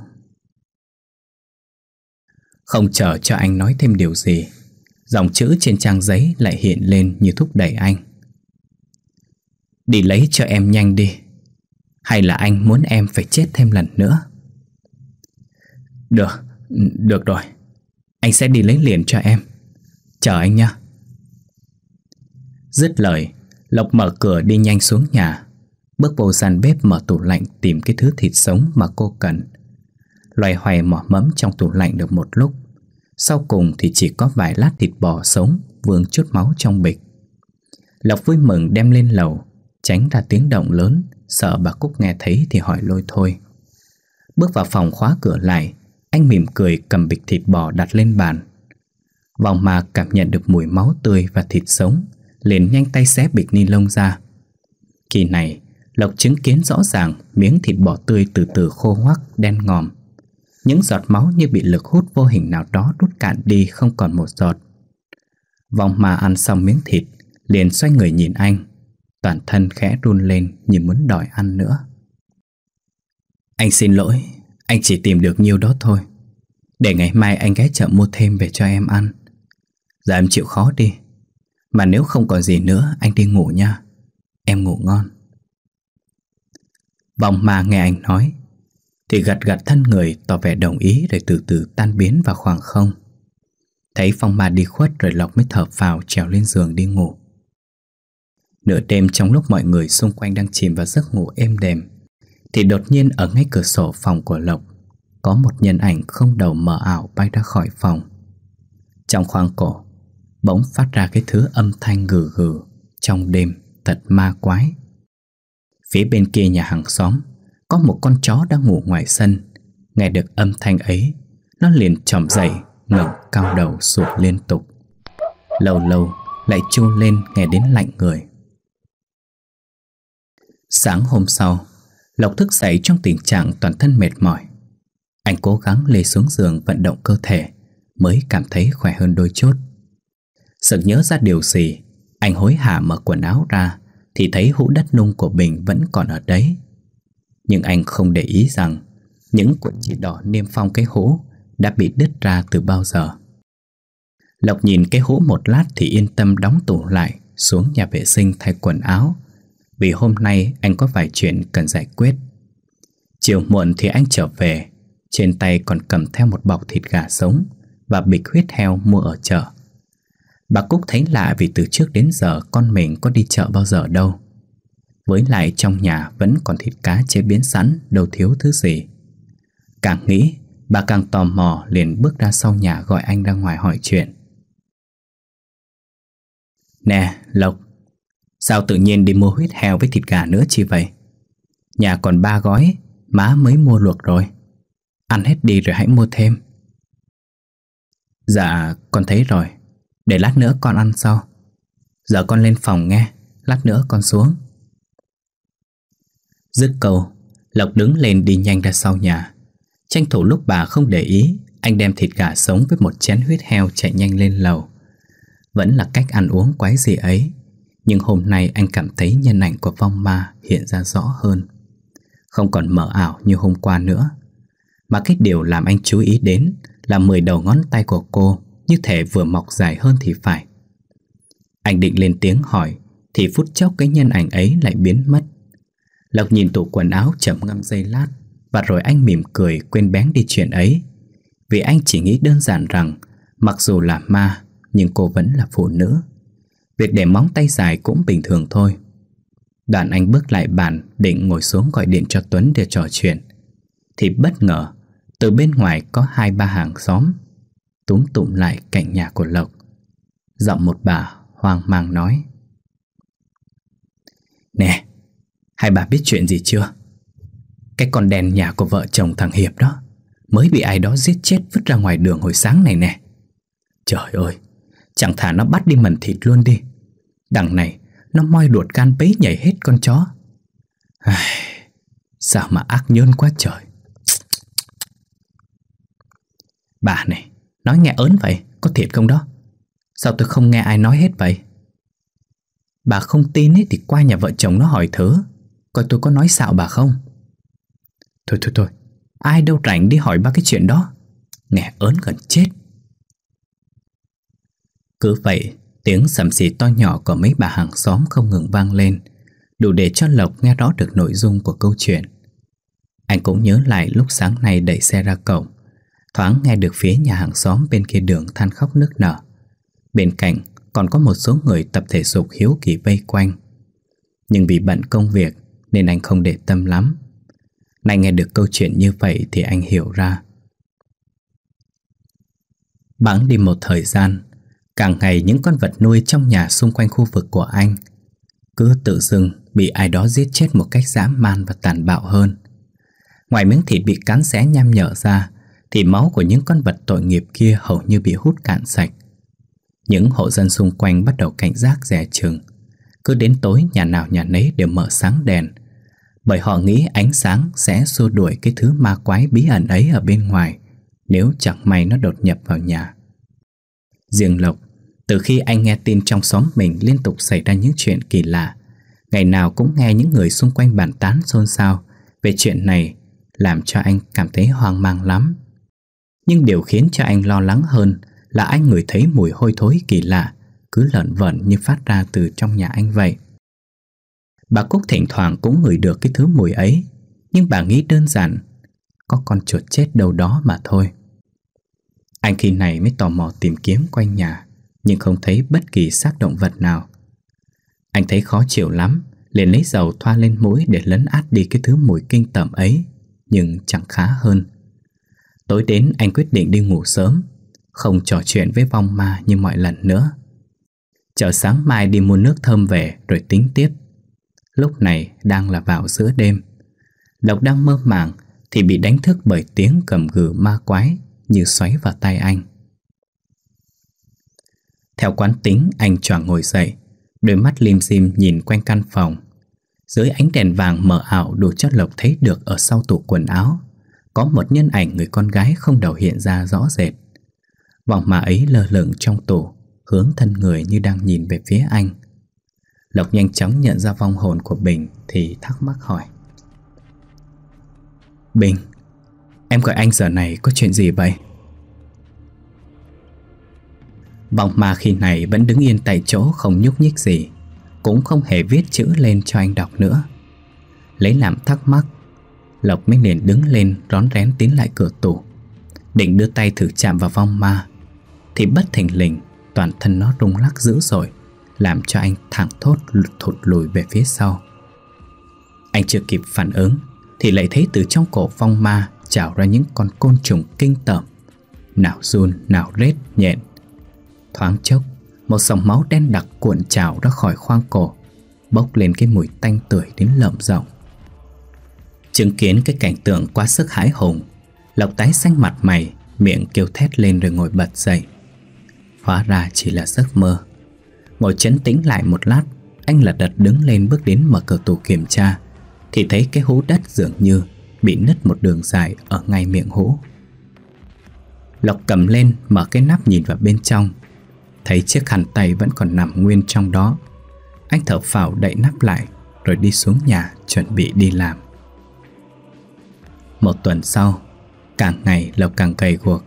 [SPEAKER 1] Không chờ cho anh nói thêm điều gì Dòng chữ trên trang giấy lại hiện lên như thúc đẩy anh Đi lấy cho em nhanh đi Hay là anh muốn em phải chết thêm lần nữa được, được rồi Anh sẽ đi lấy liền cho em Chờ anh nhé Dứt lời Lộc mở cửa đi nhanh xuống nhà Bước vô gian bếp mở tủ lạnh Tìm cái thứ thịt sống mà cô cần Loài hoài mỏ mẫm trong tủ lạnh được một lúc Sau cùng thì chỉ có vài lát thịt bò sống Vương chút máu trong bịch Lộc vui mừng đem lên lầu Tránh ra tiếng động lớn Sợ bà Cúc nghe thấy thì hỏi lôi thôi Bước vào phòng khóa cửa lại anh mỉm cười cầm bịch thịt bò đặt lên bàn Vòng mà cảm nhận được mùi máu tươi và thịt sống Liền nhanh tay xé bịch ni lông ra Kỳ này Lộc chứng kiến rõ ràng miếng thịt bò tươi từ từ khô hoắc đen ngòm Những giọt máu như bị lực hút vô hình nào đó rút cạn đi không còn một giọt Vòng mà ăn xong miếng thịt Liền xoay người nhìn anh Toàn thân khẽ run lên như muốn đòi ăn nữa Anh xin lỗi anh chỉ tìm được nhiêu đó thôi Để ngày mai anh ghé chợ mua thêm về cho em ăn Giờ em chịu khó đi Mà nếu không còn gì nữa anh đi ngủ nha Em ngủ ngon Vòng mà nghe anh nói Thì gật gật thân người tỏ vẻ đồng ý Rồi từ từ tan biến vào khoảng không Thấy phong ma đi khuất rồi lọc mới thở vào trèo lên giường đi ngủ Nửa đêm trong lúc mọi người xung quanh đang chìm vào giấc ngủ êm đềm thì đột nhiên ở ngay cửa sổ phòng của Lộc Có một nhân ảnh không đầu mờ ảo bay ra khỏi phòng Trong khoang cổ Bỗng phát ra cái thứ âm thanh gừ gừ Trong đêm thật ma quái Phía bên kia nhà hàng xóm Có một con chó đang ngủ ngoài sân Nghe được âm thanh ấy Nó liền tròm dậy ngẩng cao đầu sụt liên tục Lâu lâu lại chu lên nghe đến lạnh người Sáng hôm sau Lộc thức dậy trong tình trạng toàn thân mệt mỏi Anh cố gắng lê xuống giường vận động cơ thể Mới cảm thấy khỏe hơn đôi chút Sực nhớ ra điều gì Anh hối hả mở quần áo ra Thì thấy hũ đất nung của mình vẫn còn ở đấy Nhưng anh không để ý rằng Những cuộn chỉ đỏ niêm phong cái hũ Đã bị đứt ra từ bao giờ Lộc nhìn cái hũ một lát thì yên tâm đóng tủ lại Xuống nhà vệ sinh thay quần áo vì hôm nay anh có vài chuyện cần giải quyết. Chiều muộn thì anh trở về, trên tay còn cầm theo một bọc thịt gà sống và bịch huyết heo mua ở chợ. Bà Cúc thấy lạ vì từ trước đến giờ con mình có đi chợ bao giờ đâu. Với lại trong nhà vẫn còn thịt cá chế biến sẵn, đâu thiếu thứ gì. Càng nghĩ, bà càng tò mò liền bước ra sau nhà gọi anh ra ngoài hỏi chuyện. Nè, Lộc, Sao tự nhiên đi mua huyết heo với thịt gà nữa chi vậy? Nhà còn ba gói, má mới mua luộc rồi. Ăn hết đi rồi hãy mua thêm. Dạ, con thấy rồi. Để lát nữa con ăn sau. Giờ con lên phòng nghe, lát nữa con xuống. Dứt câu, Lộc đứng lên đi nhanh ra sau nhà. Tranh thủ lúc bà không để ý, anh đem thịt gà sống với một chén huyết heo chạy nhanh lên lầu. Vẫn là cách ăn uống quái gì ấy nhưng hôm nay anh cảm thấy nhân ảnh của vong ma hiện ra rõ hơn Không còn mờ ảo như hôm qua nữa Mà cái điều làm anh chú ý đến Là mười đầu ngón tay của cô Như thể vừa mọc dài hơn thì phải Anh định lên tiếng hỏi Thì phút chốc cái nhân ảnh ấy lại biến mất Lộc nhìn tủ quần áo chậm ngâm dây lát Và rồi anh mỉm cười quên bén đi chuyện ấy Vì anh chỉ nghĩ đơn giản rằng Mặc dù là ma Nhưng cô vẫn là phụ nữ Việc để móng tay dài cũng bình thường thôi Đoạn anh bước lại bàn Định ngồi xuống gọi điện cho Tuấn để trò chuyện Thì bất ngờ Từ bên ngoài có hai ba hàng xóm Túm tụm lại cạnh nhà của Lộc Giọng một bà hoang mang nói Nè Hai bà biết chuyện gì chưa Cái con đèn nhà của vợ chồng thằng Hiệp đó Mới bị ai đó giết chết vứt ra ngoài đường hồi sáng này nè Trời ơi Chẳng thà nó bắt đi mần thịt luôn đi Đằng này Nó moi đuột can bấy nhảy hết con chó Ai, Sao mà ác nhơn quá trời Bà này Nói nghe ớn vậy Có thiệt không đó Sao tôi không nghe ai nói hết vậy Bà không tin ấy thì qua nhà vợ chồng nó hỏi thử Coi tôi có nói xạo bà không Thôi thôi thôi Ai đâu rảnh đi hỏi ba cái chuyện đó Nghe ớn gần chết cứ vậy, tiếng sầm xì to nhỏ của mấy bà hàng xóm không ngừng vang lên, đủ để cho Lộc nghe rõ được nội dung của câu chuyện. Anh cũng nhớ lại lúc sáng nay đẩy xe ra cổng, thoáng nghe được phía nhà hàng xóm bên kia đường than khóc nức nở. Bên cạnh còn có một số người tập thể dục hiếu kỳ vây quanh. Nhưng vì bận công việc nên anh không để tâm lắm. Nay nghe được câu chuyện như vậy thì anh hiểu ra. bắn đi một thời gian, Càng ngày những con vật nuôi trong nhà xung quanh khu vực của anh cứ tự dưng bị ai đó giết chết một cách dã man và tàn bạo hơn. Ngoài miếng thịt bị cắn xé nham nhở ra, thì máu của những con vật tội nghiệp kia hầu như bị hút cạn sạch. Những hộ dân xung quanh bắt đầu cảnh giác rẻ chừng. Cứ đến tối nhà nào nhà nấy đều mở sáng đèn, bởi họ nghĩ ánh sáng sẽ xua đuổi cái thứ ma quái bí ẩn ấy ở bên ngoài nếu chẳng may nó đột nhập vào nhà. Riêng Lộc từ khi anh nghe tin trong xóm mình liên tục xảy ra những chuyện kỳ lạ Ngày nào cũng nghe những người xung quanh bàn tán xôn xao về chuyện này Làm cho anh cảm thấy hoang mang lắm Nhưng điều khiến cho anh lo lắng hơn là anh ngửi thấy mùi hôi thối kỳ lạ Cứ lợn vẩn như phát ra từ trong nhà anh vậy Bà Cúc thỉnh thoảng cũng ngửi được cái thứ mùi ấy Nhưng bà nghĩ đơn giản Có con chuột chết đâu đó mà thôi Anh khi này mới tò mò tìm kiếm quanh nhà nhưng không thấy bất kỳ xác động vật nào. Anh thấy khó chịu lắm, liền lấy dầu thoa lên mũi để lấn át đi cái thứ mùi kinh tởm ấy, nhưng chẳng khá hơn. Tối đến anh quyết định đi ngủ sớm, không trò chuyện với vong ma như mọi lần nữa. Chờ sáng mai đi mua nước thơm về rồi tính tiếp. Lúc này đang là vào giữa đêm. độc đang mơ màng thì bị đánh thức bởi tiếng cầm gừ ma quái như xoáy vào tay anh. Theo quán tính, anh choàng ngồi dậy, đôi mắt lim dim nhìn quanh căn phòng. Dưới ánh đèn vàng mờ ảo đủ cho Lộc thấy được ở sau tủ quần áo, có một nhân ảnh người con gái không đầu hiện ra rõ rệt. Vòng mà ấy lơ lửng trong tủ, hướng thân người như đang nhìn về phía anh. Lộc nhanh chóng nhận ra vong hồn của Bình thì thắc mắc hỏi. Bình, em gọi anh giờ này có chuyện gì vậy? Vọng ma khi này vẫn đứng yên tại chỗ không nhúc nhích gì Cũng không hề viết chữ lên cho anh đọc nữa Lấy làm thắc mắc Lộc mới liền đứng lên rón rén tiến lại cửa tủ Định đưa tay thử chạm vào vong ma Thì bất thình lình toàn thân nó rung lắc dữ dội Làm cho anh thẳng thốt thụt lùi về phía sau Anh chưa kịp phản ứng Thì lại thấy từ trong cổ vong ma trào ra những con côn trùng kinh tởm Nào run, nào rết, nhện Thoáng chốc Một dòng máu đen đặc cuộn trào ra khỏi khoang cổ Bốc lên cái mùi tanh tưởi đến lợm rộng Chứng kiến cái cảnh tượng quá sức hãi hùng Lộc tái xanh mặt mày Miệng kêu thét lên rồi ngồi bật dậy Hóa ra chỉ là giấc mơ Ngồi chấn tĩnh lại một lát Anh lật đật đứng lên bước đến mở cửa tủ kiểm tra Thì thấy cái hố đất dường như Bị nứt một đường dài ở ngay miệng hố Lộc cầm lên mở cái nắp nhìn vào bên trong Thấy chiếc khăn tay vẫn còn nằm nguyên trong đó Anh thở phào đậy nắp lại Rồi đi xuống nhà chuẩn bị đi làm Một tuần sau Càng ngày Lộc càng cầy guộc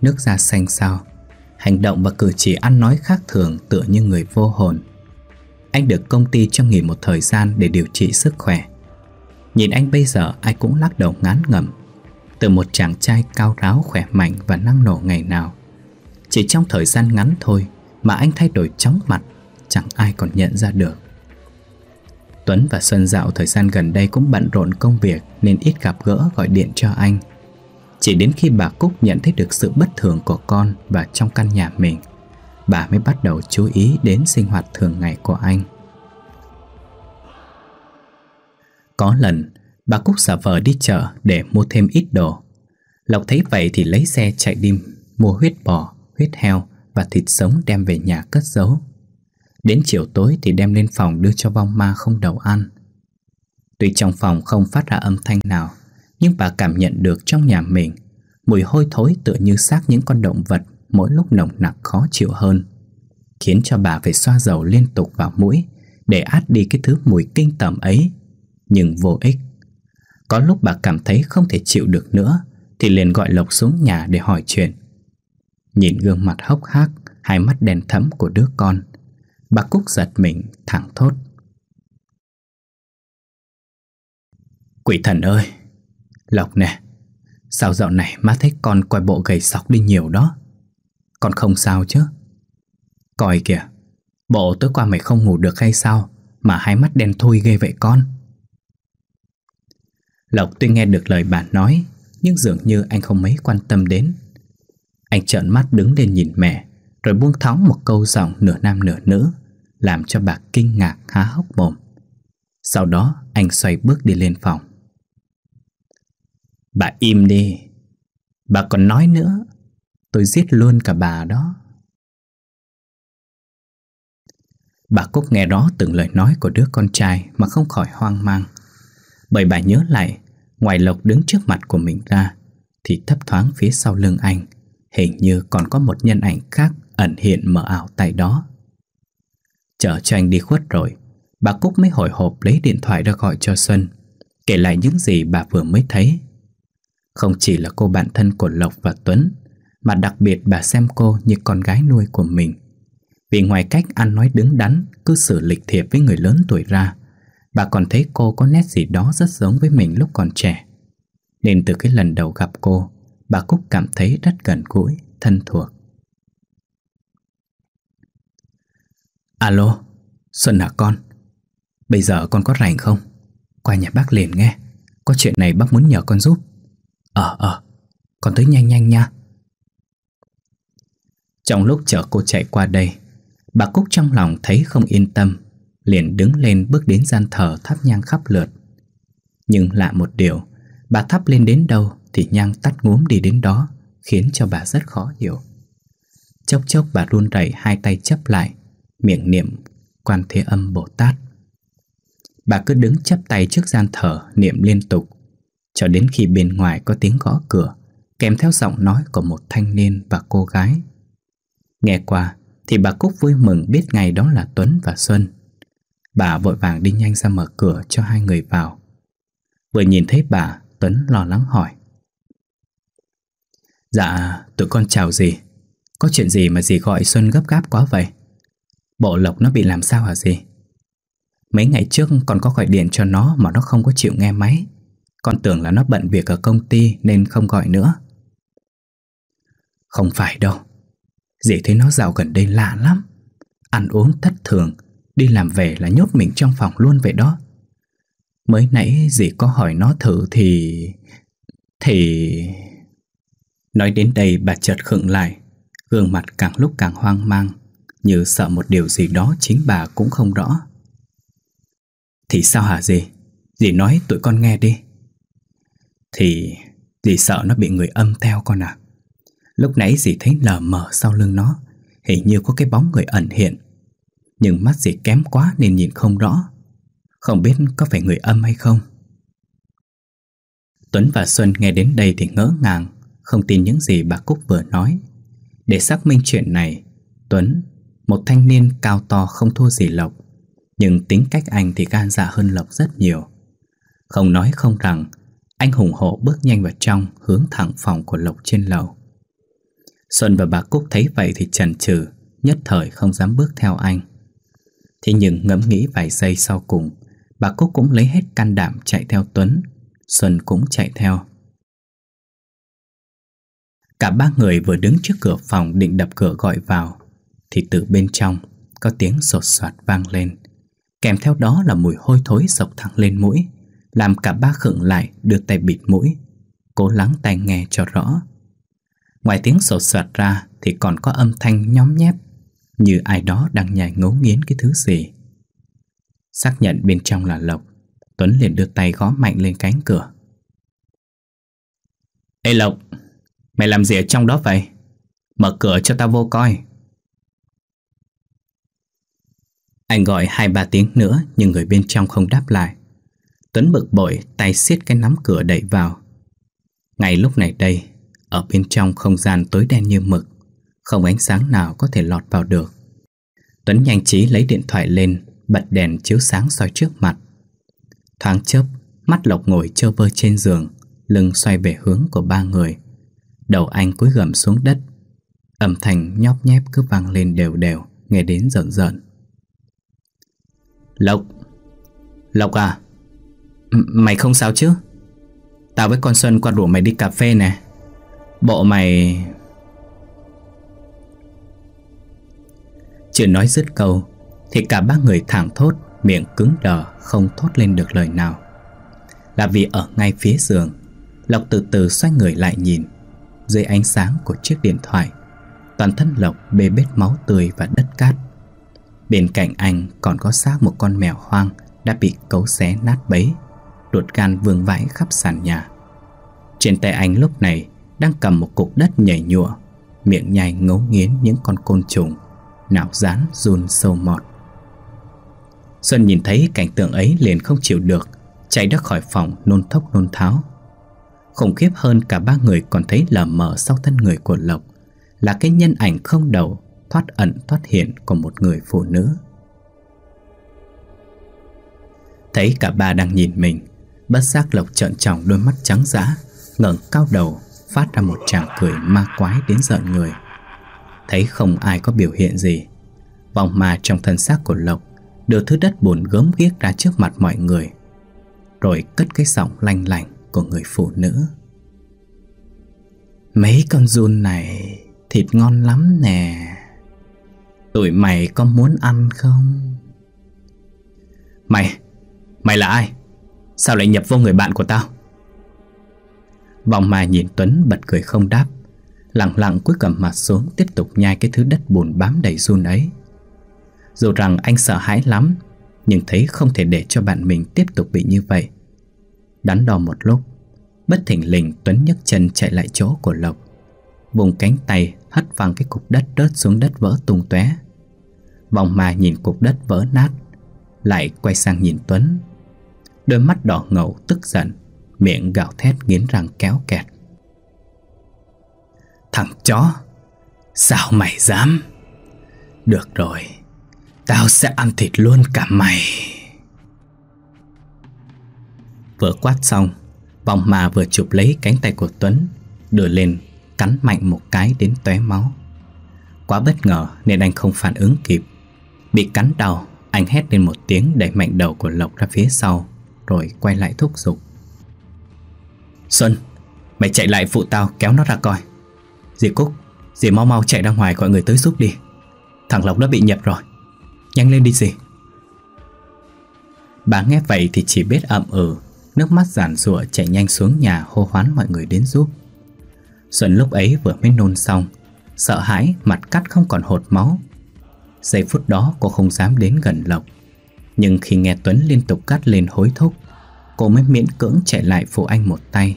[SPEAKER 1] Nước da xanh xao Hành động và cử chỉ ăn nói khác thường tựa như người vô hồn Anh được công ty cho nghỉ một thời gian để điều trị sức khỏe Nhìn anh bây giờ ai cũng lắc đầu ngán ngẩm Từ một chàng trai cao ráo khỏe mạnh và năng nổ ngày nào Chỉ trong thời gian ngắn thôi mà anh thay đổi chóng mặt, chẳng ai còn nhận ra được. Tuấn và Xuân Dạo thời gian gần đây cũng bận rộn công việc nên ít gặp gỡ gọi điện cho anh. Chỉ đến khi bà Cúc nhận thấy được sự bất thường của con và trong căn nhà mình, bà mới bắt đầu chú ý đến sinh hoạt thường ngày của anh. Có lần, bà Cúc giả vờ đi chợ để mua thêm ít đồ. Lộc thấy vậy thì lấy xe chạy đi mua huyết bò, huyết heo và thịt sống đem về nhà cất giấu. Đến chiều tối thì đem lên phòng đưa cho vong ma không đầu ăn. Tuy trong phòng không phát ra âm thanh nào, nhưng bà cảm nhận được trong nhà mình mùi hôi thối tựa như xác những con động vật mỗi lúc nồng nặc khó chịu hơn, khiến cho bà phải xoa dầu liên tục vào mũi để át đi cái thứ mùi kinh tởm ấy, nhưng vô ích. Có lúc bà cảm thấy không thể chịu được nữa thì liền gọi Lộc xuống nhà để hỏi chuyện. Nhìn gương mặt hốc hác Hai mắt đèn thẫm của đứa con Bà Cúc giật mình thẳng thốt Quỷ thần ơi Lộc nè Sao dạo này má thấy con coi bộ gầy sọc đi nhiều đó Con không sao chứ Coi kìa Bộ tối qua mày không ngủ được hay sao Mà hai mắt đen thui ghê vậy con Lộc tuy nghe được lời bà nói Nhưng dường như anh không mấy quan tâm đến anh trợn mắt đứng lên nhìn mẹ Rồi buông thóng một câu giọng nửa nam nửa nữ Làm cho bà kinh ngạc há hốc mồm Sau đó anh xoay bước đi lên phòng Bà im đi Bà còn nói nữa Tôi giết luôn cả bà đó Bà Cúc nghe rõ từng lời nói của đứa con trai mà không khỏi hoang mang Bởi bà nhớ lại Ngoài Lộc đứng trước mặt của mình ra Thì thấp thoáng phía sau lưng anh Hình như còn có một nhân ảnh khác ẩn hiện mờ ảo tại đó Chờ cho anh đi khuất rồi Bà Cúc mới hồi hộp lấy điện thoại ra gọi cho Xuân Kể lại những gì bà vừa mới thấy Không chỉ là cô bạn thân của Lộc và Tuấn Mà đặc biệt bà xem cô như con gái nuôi của mình Vì ngoài cách ăn nói đứng đắn Cư xử lịch thiệp với người lớn tuổi ra Bà còn thấy cô có nét gì đó rất giống với mình lúc còn trẻ Nên từ cái lần đầu gặp cô bà Cúc cảm thấy rất gần gũi, thân thuộc. Alo, Xuân hả à con? Bây giờ con có rảnh không? Qua nhà bác liền nghe, có chuyện này bác muốn nhờ con giúp. Ờ, à, ờ, con tới nhanh nhanh nha. Trong lúc chờ cô chạy qua đây, bà Cúc trong lòng thấy không yên tâm, liền đứng lên bước đến gian thờ thắp nhang khắp lượt. Nhưng lạ một điều, bà thắp lên đến đâu thì Nhang tắt ngúm đi đến đó khiến cho bà rất khó hiểu. Chốc chốc bà run rẩy hai tay chấp lại, miệng niệm Quan Thế Âm Bồ Tát. Bà cứ đứng chấp tay trước gian thờ niệm liên tục cho đến khi bên ngoài có tiếng gõ cửa kèm theo giọng nói của một thanh niên và cô gái. Nghe qua thì bà Cúc vui mừng biết ngày đó là Tuấn và Xuân. Bà vội vàng đi nhanh ra mở cửa cho hai người vào. Vừa nhìn thấy bà, Tuấn lo lắng hỏi. Dạ, tụi con chào dì Có chuyện gì mà dì gọi Xuân gấp gáp quá vậy? Bộ lộc nó bị làm sao hả dì? Mấy ngày trước còn có gọi điện cho nó mà nó không có chịu nghe máy Con tưởng là nó bận việc ở công ty nên không gọi nữa Không phải đâu Dì thấy nó dạo gần đây lạ lắm Ăn uống thất thường Đi làm về là nhốt mình trong phòng luôn vậy đó Mới nãy dì có hỏi nó thử thì... Thì... Nói đến đây bà chợt khựng lại Gương mặt càng lúc càng hoang mang Như sợ một điều gì đó chính bà cũng không rõ Thì sao hả dì? Dì nói tụi con nghe đi Thì dì sợ nó bị người âm theo con à Lúc nãy dì thấy lờ mờ sau lưng nó Hình như có cái bóng người ẩn hiện Nhưng mắt dì kém quá nên nhìn không rõ Không biết có phải người âm hay không Tuấn và Xuân nghe đến đây thì ngỡ ngàng không tin những gì bà Cúc vừa nói. Để xác minh chuyện này, Tuấn, một thanh niên cao to không thua gì Lộc, nhưng tính cách anh thì gan dạ hơn Lộc rất nhiều. Không nói không rằng, anh hùng hộ bước nhanh vào trong hướng thẳng phòng của Lộc trên lầu. Xuân và bà Cúc thấy vậy thì chần chừ, nhất thời không dám bước theo anh. Thế nhưng ngẫm nghĩ vài giây sau cùng, bà Cúc cũng lấy hết can đảm chạy theo Tuấn, Xuân cũng chạy theo. Cả ba người vừa đứng trước cửa phòng định đập cửa gọi vào Thì từ bên trong có tiếng sột soạt vang lên Kèm theo đó là mùi hôi thối sộc thẳng lên mũi Làm cả ba khựng lại đưa tay bịt mũi Cố lắng tai nghe cho rõ Ngoài tiếng sột soạt ra thì còn có âm thanh nhóm nhép Như ai đó đang nhai ngấu nghiến cái thứ gì Xác nhận bên trong là Lộc Tuấn liền đưa tay gõ mạnh lên cánh cửa Ê Lộc Mày làm gì ở trong đó vậy? Mở cửa cho tao vô coi. Anh gọi hai ba tiếng nữa nhưng người bên trong không đáp lại. Tuấn bực bội tay siết cái nắm cửa đẩy vào. Ngay lúc này đây, ở bên trong không gian tối đen như mực, không ánh sáng nào có thể lọt vào được. Tuấn nhanh trí lấy điện thoại lên, bật đèn chiếu sáng soi trước mặt. Thoáng chớp, mắt Lộc ngồi chơ vơ trên giường, lưng xoay về hướng của ba người. Đầu anh cúi gầm xuống đất Âm thanh nhóp nhép cứ vang lên đều đều Nghe đến giận giận. Lộc Lộc à M Mày không sao chứ Tao với con Xuân qua rủ mày đi cà phê nè Bộ mày Chưa nói dứt câu Thì cả ba người thẳng thốt Miệng cứng đờ không thốt lên được lời nào Là vì ở ngay phía giường Lộc từ từ xoay người lại nhìn dưới ánh sáng của chiếc điện thoại. Toàn thân Lộc bê bết máu tươi và đất cát. Bên cạnh anh còn có xác một con mèo hoang đã bị cấu xé nát bấy, ruột gan vương vãi khắp sàn nhà. Trên tay anh lúc này đang cầm một cục đất nhảy nhụa, miệng nhai ngấu nghiến những con côn trùng, não rán run sâu mọt. Xuân nhìn thấy cảnh tượng ấy liền không chịu được, chạy ra khỏi phòng nôn thốc nôn tháo, khủng khiếp hơn cả ba người còn thấy lờ mờ sau thân người của Lộc là cái nhân ảnh không đầu thoát ẩn thoát hiện của một người phụ nữ. Thấy cả ba đang nhìn mình, bất giác Lộc trợn tròng đôi mắt trắng dã, ngẩng cao đầu, phát ra một tràng cười ma quái đến giận người. Thấy không ai có biểu hiện gì, vòng mà trong thân xác của Lộc đưa thứ đất bùn gớm ghiếc ra trước mặt mọi người, rồi cất cái giọng lanh lảnh của người phụ nữ Mấy con run này thịt ngon lắm nè Tụi mày có muốn ăn không? Mày, mày là ai? Sao lại nhập vô người bạn của tao? Vòng mà nhìn Tuấn bật cười không đáp Lặng lặng cúi cầm mặt xuống Tiếp tục nhai cái thứ đất bùn bám đầy run ấy Dù rằng anh sợ hãi lắm Nhưng thấy không thể để cho bạn mình tiếp tục bị như vậy Đắn đo một lúc Bất thỉnh lình Tuấn nhấc chân chạy lại chỗ của Lộc Vùng cánh tay hất văng cái cục đất rớt xuống đất vỡ tung tóe. Vòng mà nhìn cục đất vỡ nát Lại quay sang nhìn Tuấn Đôi mắt đỏ ngầu tức giận Miệng gào thét nghiến răng kéo kẹt Thằng chó Sao mày dám Được rồi Tao sẽ ăn thịt luôn cả mày Vừa quát xong Vòng mà vừa chụp lấy cánh tay của Tuấn Đưa lên Cắn mạnh một cái đến tóe máu Quá bất ngờ nên anh không phản ứng kịp Bị cắn đau Anh hét lên một tiếng đẩy mạnh đầu của Lộc ra phía sau Rồi quay lại thúc giục Xuân Mày chạy lại phụ tao kéo nó ra coi Dì Cúc Dì mau mau chạy ra ngoài gọi người tới giúp đi Thằng Lộc đã bị nhập rồi Nhanh lên đi dì Bà nghe vậy thì chỉ biết ậm ừ Nước mắt giản rụa chạy nhanh xuống nhà hô hoán mọi người đến giúp Xuân lúc ấy vừa mới nôn xong Sợ hãi mặt cắt không còn hột máu Giây phút đó cô không dám đến gần Lộc Nhưng khi nghe Tuấn liên tục cắt lên hối thúc Cô mới miễn cưỡng chạy lại phụ anh một tay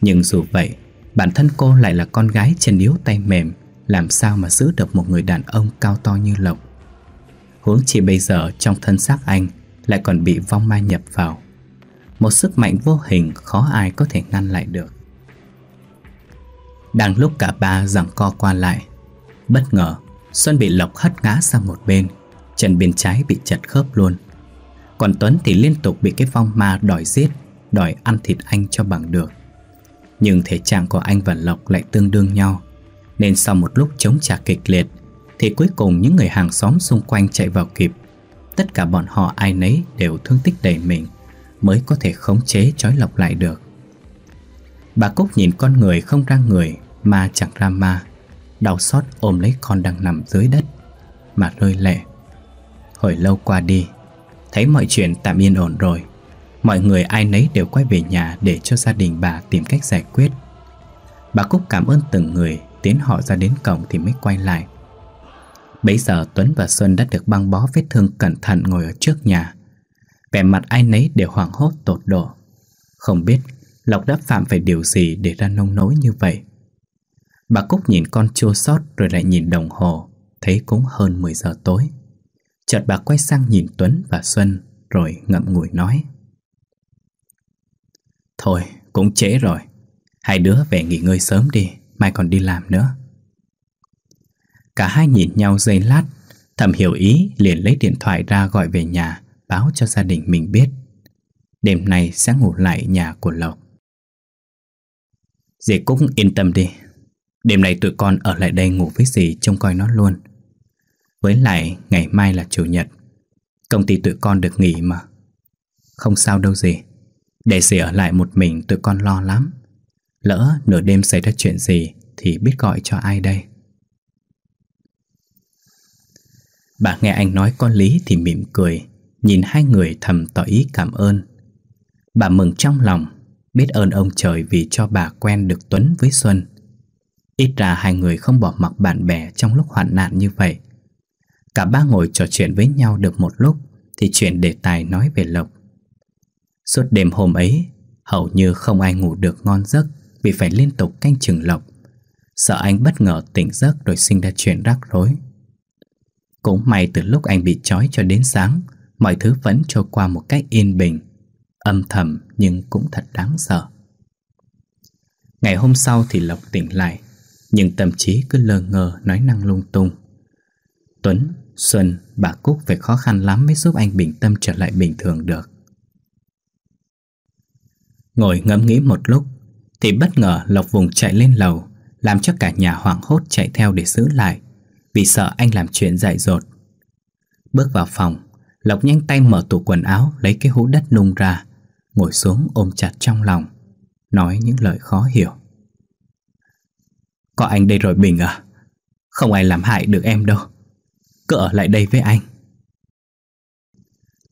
[SPEAKER 1] Nhưng dù vậy Bản thân cô lại là con gái chân yếu tay mềm Làm sao mà giữ được một người đàn ông cao to như Lộc Huống chỉ bây giờ trong thân xác anh Lại còn bị vong ma nhập vào một sức mạnh vô hình khó ai có thể ngăn lại được. Đang lúc cả ba giằng co qua lại, bất ngờ Xuân bị Lộc hất ngã sang một bên, chân bên trái bị chật khớp luôn. Còn Tuấn thì liên tục bị cái phong ma đòi giết, đòi ăn thịt anh cho bằng được. Nhưng thể trạng của anh và Lộc lại tương đương nhau, nên sau một lúc chống trả kịch liệt, thì cuối cùng những người hàng xóm xung quanh chạy vào kịp. Tất cả bọn họ ai nấy đều thương tích đầy mình mới có thể khống chế trói lọc lại được. Bà Cúc nhìn con người không ra người ma chẳng ra ma, đau xót ôm lấy con đang nằm dưới đất mà rơi lệ. Hồi lâu qua đi, thấy mọi chuyện tạm yên ổn rồi, mọi người ai nấy đều quay về nhà để cho gia đình bà tìm cách giải quyết. Bà Cúc cảm ơn từng người, tiến họ ra đến cổng thì mới quay lại. Bấy giờ Tuấn và Xuân đã được băng bó vết thương cẩn thận ngồi ở trước nhà. Vẻ mặt ai nấy đều hoảng hốt tột độ Không biết Lộc đã phạm phải điều gì để ra nông nỗi như vậy Bà Cúc nhìn con chua sót rồi lại nhìn đồng hồ Thấy cũng hơn 10 giờ tối Chợt bà quay sang nhìn Tuấn và Xuân Rồi ngậm ngùi nói Thôi cũng trễ rồi Hai đứa về nghỉ ngơi sớm đi Mai còn đi làm nữa Cả hai nhìn nhau giây lát Thầm hiểu ý liền lấy điện thoại ra gọi về nhà báo cho gia đình mình biết. Đêm nay sẽ ngủ lại nhà của Lộc. Dì cũng yên tâm đi. Đêm nay tụi con ở lại đây ngủ với dì trông coi nó luôn. Với lại ngày mai là chủ nhật. Công ty tụi con được nghỉ mà. Không sao đâu dì. Để dì ở lại một mình tụi con lo lắm. Lỡ nửa đêm xảy ra chuyện gì thì biết gọi cho ai đây. Bà nghe anh nói có lý thì mỉm cười Nhìn hai người thầm tỏ ý cảm ơn Bà mừng trong lòng Biết ơn ông trời vì cho bà quen được Tuấn với Xuân Ít ra hai người không bỏ mặc bạn bè trong lúc hoạn nạn như vậy Cả ba ngồi trò chuyện với nhau được một lúc Thì chuyển đề tài nói về Lộc Suốt đêm hôm ấy Hầu như không ai ngủ được ngon giấc Vì phải liên tục canh chừng Lộc Sợ anh bất ngờ tỉnh giấc rồi sinh ra chuyện rắc rối Cũng may từ lúc anh bị trói cho đến sáng mọi thứ vẫn trôi qua một cách yên bình, âm thầm nhưng cũng thật đáng sợ. Ngày hôm sau thì Lộc tỉnh lại, nhưng tâm trí cứ lờ ngờ nói năng lung tung. Tuấn, Xuân, bà Cúc phải khó khăn lắm mới giúp anh bình tâm trở lại bình thường được. Ngồi ngẫm nghĩ một lúc, thì bất ngờ Lộc vùng chạy lên lầu, làm cho cả nhà hoảng hốt chạy theo để giữ lại, vì sợ anh làm chuyện dại dột. Bước vào phòng, Lộc nhanh tay mở tủ quần áo Lấy cái hũ đất nung ra Ngồi xuống ôm chặt trong lòng Nói những lời khó hiểu Có anh đây rồi Bình à Không ai làm hại được em đâu Cứ ở lại đây với anh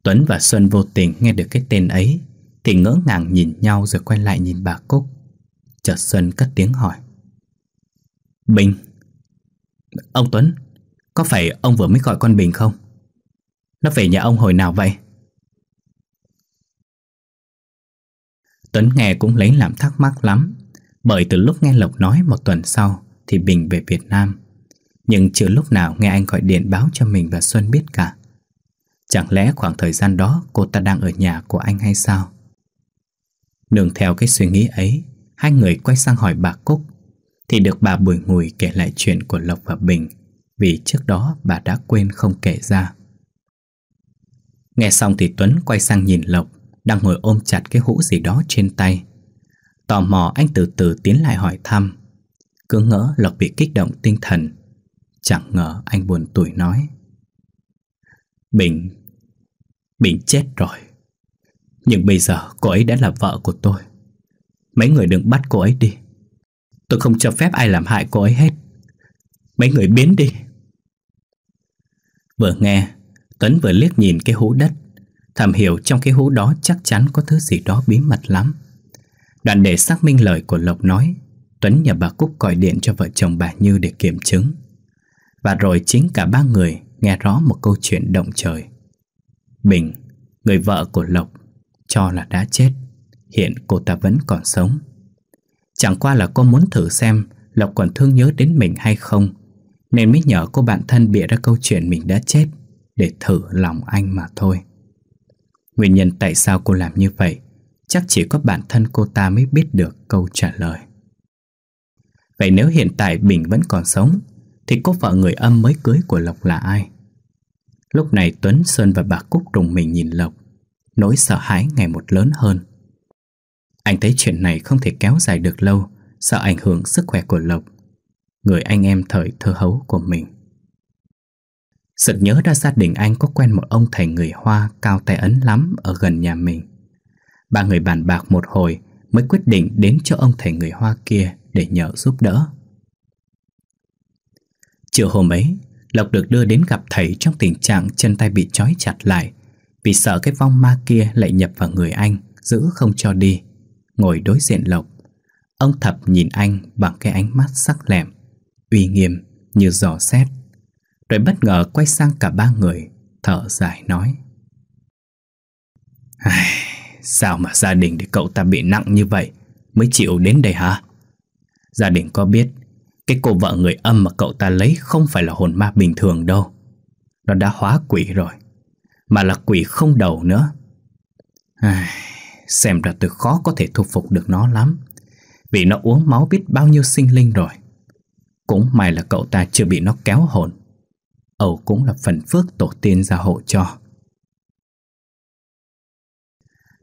[SPEAKER 1] Tuấn và Xuân vô tình nghe được cái tên ấy Thì ngỡ ngàng nhìn nhau rồi quay lại nhìn bà Cúc Chợt Xuân cất tiếng hỏi Bình Ông Tuấn Có phải ông vừa mới gọi con Bình không? Nó về nhà ông hồi nào vậy? Tuấn nghe cũng lấy làm thắc mắc lắm Bởi từ lúc nghe Lộc nói một tuần sau Thì Bình về Việt Nam Nhưng chưa lúc nào nghe anh gọi điện báo cho mình và Xuân biết cả Chẳng lẽ khoảng thời gian đó cô ta đang ở nhà của anh hay sao? Nương theo cái suy nghĩ ấy Hai người quay sang hỏi bà Cúc Thì được bà bùi ngùi kể lại chuyện của Lộc và Bình Vì trước đó bà đã quên không kể ra Nghe xong thì Tuấn quay sang nhìn Lộc Đang ngồi ôm chặt cái hũ gì đó trên tay Tò mò anh từ từ tiến lại hỏi thăm Cứ ngỡ Lộc bị kích động tinh thần Chẳng ngờ anh buồn tuổi nói Bình Bình chết rồi Nhưng bây giờ cô ấy đã là vợ của tôi Mấy người đừng bắt cô ấy đi Tôi không cho phép ai làm hại cô ấy hết Mấy người biến đi Vừa nghe Tuấn vừa liếc nhìn cái hũ đất Thầm hiểu trong cái hũ đó chắc chắn có thứ gì đó bí mật lắm Đoạn để xác minh lời của Lộc nói Tuấn nhờ bà Cúc gọi điện cho vợ chồng bà Như để kiểm chứng Và rồi chính cả ba người nghe rõ một câu chuyện động trời Bình, người vợ của Lộc Cho là đã chết Hiện cô ta vẫn còn sống Chẳng qua là cô muốn thử xem Lộc còn thương nhớ đến mình hay không Nên mới nhờ cô bạn thân bịa ra câu chuyện mình đã chết để thử lòng anh mà thôi. Nguyên nhân tại sao cô làm như vậy chắc chỉ có bản thân cô ta mới biết được câu trả lời. Vậy nếu hiện tại Bình vẫn còn sống thì cô vợ người âm mới cưới của Lộc là ai? Lúc này Tuấn Sơn và bà Cúc rùng mình nhìn Lộc Nỗi sợ hãi ngày một lớn hơn Anh thấy chuyện này không thể kéo dài được lâu Sợ ảnh hưởng sức khỏe của Lộc Người anh em thời thơ hấu của mình Sực nhớ ra gia đình anh có quen một ông thầy người Hoa cao tay ấn lắm ở gần nhà mình. Ba người bàn bạc một hồi mới quyết định đến cho ông thầy người Hoa kia để nhờ giúp đỡ. Chiều hôm ấy, Lộc được đưa đến gặp thầy trong tình trạng chân tay bị trói chặt lại vì sợ cái vong ma kia lại nhập vào người anh, giữ không cho đi. Ngồi đối diện Lộc, ông Thập nhìn anh bằng cái ánh mắt sắc lẹm, uy nghiêm như dò xét rồi bất ngờ quay sang cả ba người Thở dài nói Ai, Sao mà gia đình để cậu ta bị nặng như vậy Mới chịu đến đây hả Gia đình có biết Cái cô vợ người âm mà cậu ta lấy Không phải là hồn ma bình thường đâu Nó đã hóa quỷ rồi Mà là quỷ không đầu nữa Ai, Xem ra tôi khó có thể thu phục được nó lắm Vì nó uống máu biết bao nhiêu sinh linh rồi Cũng may là cậu ta chưa bị nó kéo hồn Âu cũng là phần phước tổ tiên gia hộ cho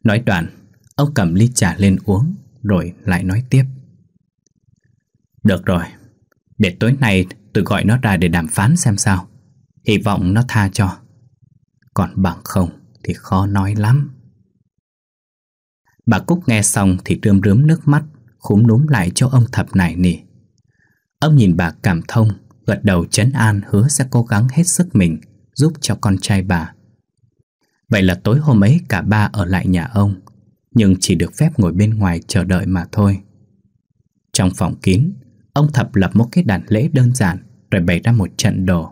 [SPEAKER 1] Nói đoạn ông cầm ly trà lên uống Rồi lại nói tiếp Được rồi Để tối nay tôi gọi nó ra để đàm phán xem sao Hy vọng nó tha cho Còn bằng không thì khó nói lắm Bà Cúc nghe xong thì rơm rướm nước mắt Khúm núm lại cho ông thập nải nỉ Ông nhìn bà cảm thông gật đầu chấn an hứa sẽ cố gắng hết sức mình giúp cho con trai bà. Vậy là tối hôm ấy cả ba ở lại nhà ông, nhưng chỉ được phép ngồi bên ngoài chờ đợi mà thôi. Trong phòng kín, ông Thập lập một cái đàn lễ đơn giản rồi bày ra một trận đồ,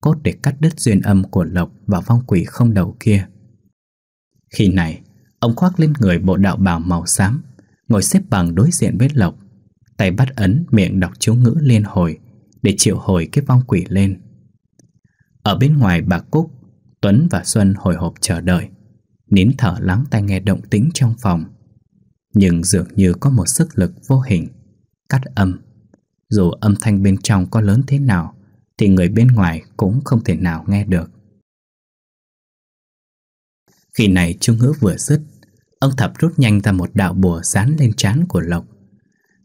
[SPEAKER 1] cốt để cắt đứt duyên âm của Lộc và vong quỷ không đầu kia. Khi này, ông khoác lên người bộ đạo bào màu xám, ngồi xếp bằng đối diện với Lộc, tay bắt ấn miệng đọc chú ngữ liên hồi, để triệu hồi cái vong quỷ lên. Ở bên ngoài bà Cúc, Tuấn và Xuân hồi hộp chờ đợi, nín thở lắng tai nghe động tĩnh trong phòng. Nhưng dường như có một sức lực vô hình, cắt âm. Dù âm thanh bên trong có lớn thế nào, thì người bên ngoài cũng không thể nào nghe được. Khi này Trung Hữu vừa dứt, ông Thập rút nhanh ra một đạo bùa dán lên trán của Lộc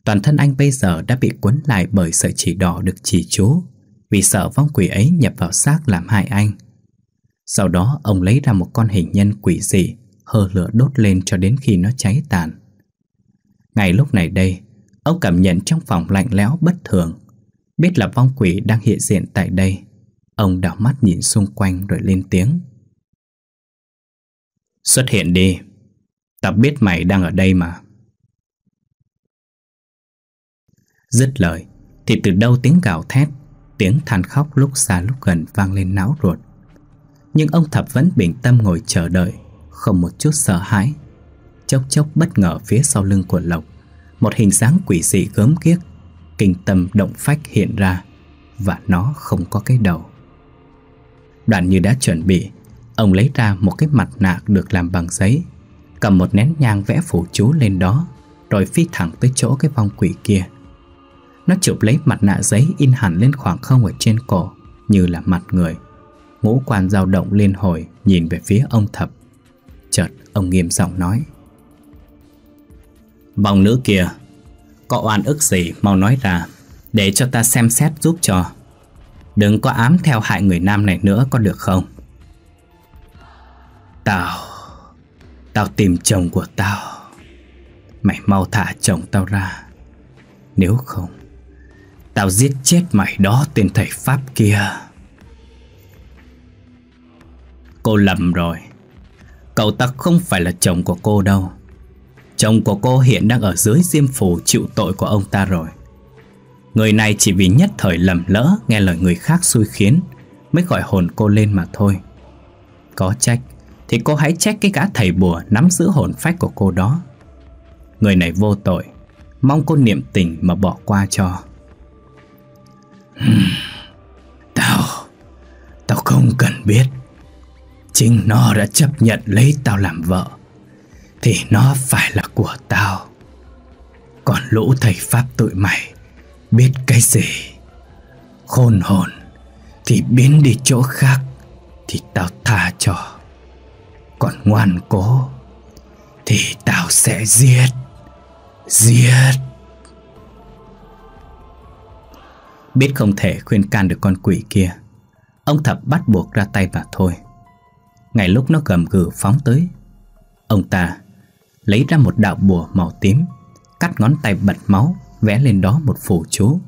[SPEAKER 1] Toàn thân anh bây giờ đã bị cuốn lại bởi sợi chỉ đỏ được chỉ chú vì sợ vong quỷ ấy nhập vào xác làm hại anh. Sau đó ông lấy ra một con hình nhân quỷ dị hơ lửa đốt lên cho đến khi nó cháy tàn. Ngay lúc này đây, ông cảm nhận trong phòng lạnh lẽo bất thường. Biết là vong quỷ đang hiện diện tại đây. Ông đảo mắt nhìn xung quanh rồi lên tiếng. Xuất hiện đi. Ta biết mày đang ở đây mà. Dứt lời Thì từ đâu tiếng gào thét Tiếng than khóc lúc xa lúc gần vang lên não ruột Nhưng ông Thập vẫn bình tâm ngồi chờ đợi Không một chút sợ hãi Chốc chốc bất ngờ phía sau lưng của Lộc Một hình dáng quỷ dị gớm ghiếc Kinh tâm động phách hiện ra Và nó không có cái đầu Đoạn như đã chuẩn bị Ông lấy ra một cái mặt nạ được làm bằng giấy Cầm một nén nhang vẽ phủ chú lên đó Rồi phi thẳng tới chỗ cái vong quỷ kia nó chụp lấy mặt nạ giấy in hẳn lên khoảng không ở trên cổ Như là mặt người Ngũ quan dao động liên hồi Nhìn về phía ông thập Chợt ông nghiêm giọng nói Vòng nữ kia Có oan ức gì mau nói ra Để cho ta xem xét giúp cho Đừng có ám theo hại người nam này nữa có được không Tao Tao tìm chồng của tao Mày mau thả chồng tao ra Nếu không Tao giết chết mày đó tên thầy Pháp kia Cô lầm rồi Cậu ta không phải là chồng của cô đâu Chồng của cô hiện đang ở dưới diêm phủ chịu tội của ông ta rồi Người này chỉ vì nhất thời lầm lỡ nghe lời người khác xui khiến Mới gọi hồn cô lên mà thôi Có trách Thì cô hãy trách cái gã thầy bùa nắm giữ hồn phách của cô đó Người này vô tội Mong cô niệm tình mà bỏ qua cho Tao Tao không cần biết Chính nó đã chấp nhận lấy tao làm vợ Thì nó phải là của tao Còn lũ thầy Pháp tụi mày Biết cái gì Khôn hồn Thì biến đi chỗ khác Thì tao tha cho Còn ngoan cố Thì tao sẽ giết Giết Biết không thể khuyên can được con quỷ kia Ông Thập bắt buộc ra tay mà thôi Ngay lúc nó gầm gừ phóng tới Ông ta lấy ra một đạo bùa màu tím Cắt ngón tay bật máu Vẽ lên đó một phù chú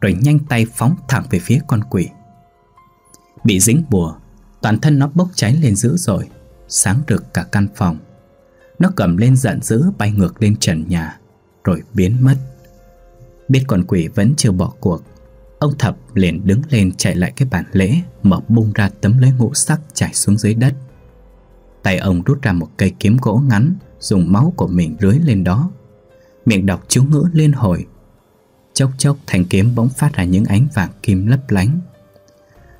[SPEAKER 1] Rồi nhanh tay phóng thẳng về phía con quỷ Bị dính bùa Toàn thân nó bốc cháy lên dữ rồi Sáng rực cả căn phòng Nó cầm lên giận dữ bay ngược lên trần nhà Rồi biến mất Biết con quỷ vẫn chưa bỏ cuộc Ông Thập liền đứng lên chạy lại cái bàn lễ Mở bung ra tấm lưới ngũ sắc chảy xuống dưới đất Tay ông rút ra một cây kiếm gỗ ngắn Dùng máu của mình rưới lên đó Miệng đọc chú ngữ liên hồi Chốc chốc thanh kiếm bỗng phát ra những ánh vàng kim lấp lánh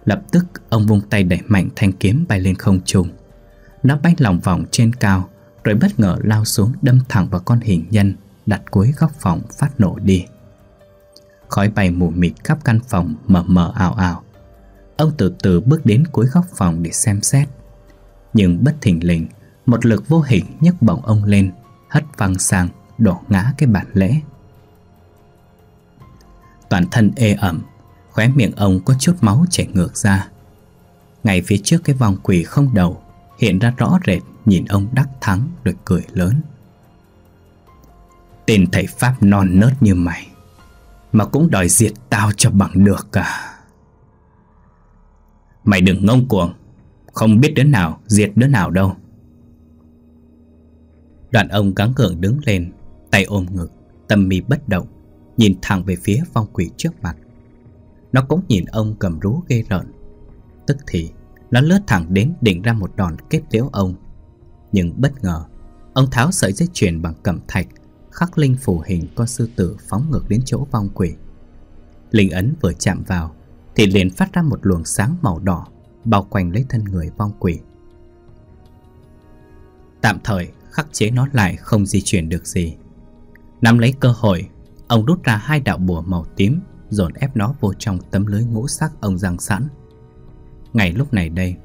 [SPEAKER 1] Lập tức ông vung tay đẩy mạnh thanh kiếm bay lên không trung Nó bay lòng vòng trên cao Rồi bất ngờ lao xuống đâm thẳng vào con hình nhân Đặt cuối góc phòng phát nổ đi Khói bay mù mịt khắp căn phòng mờ mờ ảo ảo Ông từ từ bước đến cuối góc phòng để xem xét Nhưng bất thình lình Một lực vô hình nhấc bổng ông lên Hất văng sang Đổ ngã cái bản lễ Toàn thân ê ẩm Khóe miệng ông có chút máu chảy ngược ra Ngay phía trước cái vòng quỷ không đầu Hiện ra rõ rệt Nhìn ông đắc thắng rồi cười lớn Tên thầy Pháp non nớt như mày mà cũng đòi diệt tao cho bằng được à Mày đừng ngông cuồng Không biết đứa nào diệt đứa nào đâu Đoạn ông gắng gượng đứng lên Tay ôm ngực Tâm mi bất động Nhìn thẳng về phía phong quỷ trước mặt Nó cũng nhìn ông cầm rú ghê rợn Tức thì Nó lướt thẳng đến định ra một đòn kết liễu ông Nhưng bất ngờ Ông tháo sợi dây chuyền bằng cẩm thạch khắc linh phủ hình con sư tử phóng ngược đến chỗ vong quỷ. Linh ấn vừa chạm vào thì liền phát ra một luồng sáng màu đỏ bao quanh lấy thân người vong quỷ. Tạm thời khắc chế nó lại không di chuyển được gì. Nắm lấy cơ hội, ông đút ra hai đạo bùa màu tím dồn ép nó vô trong tấm lưới ngũ sắc ông giang sẵn. Ngay lúc này đây,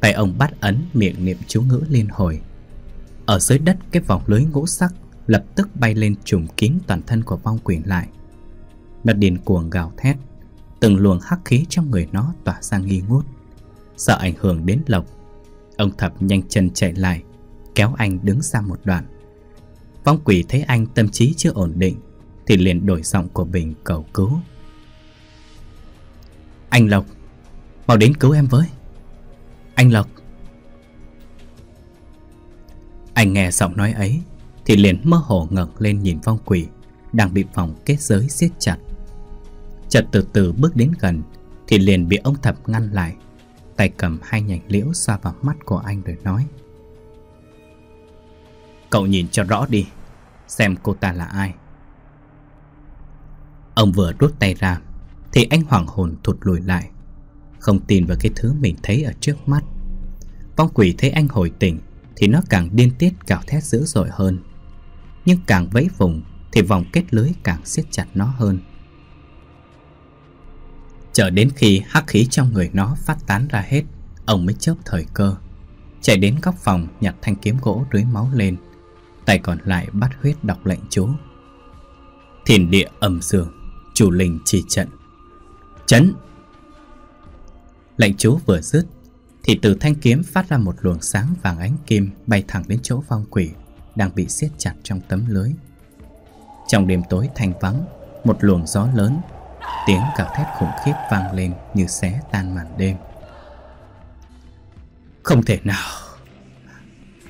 [SPEAKER 1] tay ông bắt ấn miệng niệm chú ngữ liên hồi. Ở dưới đất cái vòng lưới ngũ sắc lập tức bay lên trùm kín toàn thân của vong quỷ lại. Nó điên cuồng gào thét, từng luồng hắc khí trong người nó tỏa ra nghi ngút. Sợ ảnh hưởng đến lộc, ông thập nhanh chân chạy lại, kéo anh đứng ra một đoạn. Vong quỷ thấy anh tâm trí chưa ổn định, thì liền đổi giọng của mình cầu cứu. Anh Lộc, mau đến cứu em với. Anh Lộc. Anh nghe giọng nói ấy thì liền mơ hồ ngẩng lên nhìn phong quỷ Đang bị phòng kết giới siết chặt Chợt từ từ bước đến gần Thì liền bị ông thập ngăn lại Tay cầm hai nhành liễu xoa vào mắt của anh rồi nói Cậu nhìn cho rõ đi Xem cô ta là ai Ông vừa rút tay ra Thì anh hoảng hồn thụt lùi lại Không tin vào cái thứ mình thấy ở trước mắt Phong quỷ thấy anh hồi tỉnh Thì nó càng điên tiết cào thét dữ dội hơn nhưng càng vẫy vùng Thì vòng kết lưới càng siết chặt nó hơn Chờ đến khi hắc khí trong người nó phát tán ra hết Ông mới chớp thời cơ Chạy đến góc phòng nhặt thanh kiếm gỗ rưới máu lên Tay còn lại bắt huyết đọc lệnh chú Thiền địa ẩm sường Chủ linh chỉ trận Chấn Lệnh chú vừa dứt Thì từ thanh kiếm phát ra một luồng sáng vàng ánh kim Bay thẳng đến chỗ vong quỷ đang bị siết chặt trong tấm lưới. Trong đêm tối thanh vắng, một luồng gió lớn, tiếng gào thét khủng khiếp vang lên như xé tan màn đêm. Không thể nào!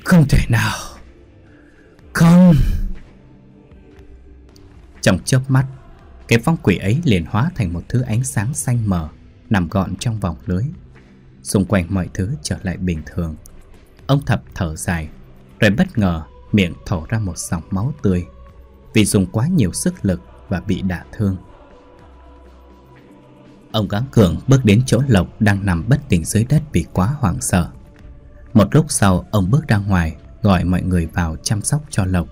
[SPEAKER 1] Không thể nào! Không! Trong chớp mắt, cái phong quỷ ấy liền hóa thành một thứ ánh sáng xanh mờ nằm gọn trong vòng lưới. Xung quanh mọi thứ trở lại bình thường. Ông Thập thở dài, rồi bất ngờ miệng thổ ra một dòng máu tươi vì dùng quá nhiều sức lực và bị đả thương. Ông gắng cường bước đến chỗ Lộc đang nằm bất tỉnh dưới đất vì quá hoảng sợ. Một lúc sau, ông bước ra ngoài, gọi mọi người vào chăm sóc cho Lộc.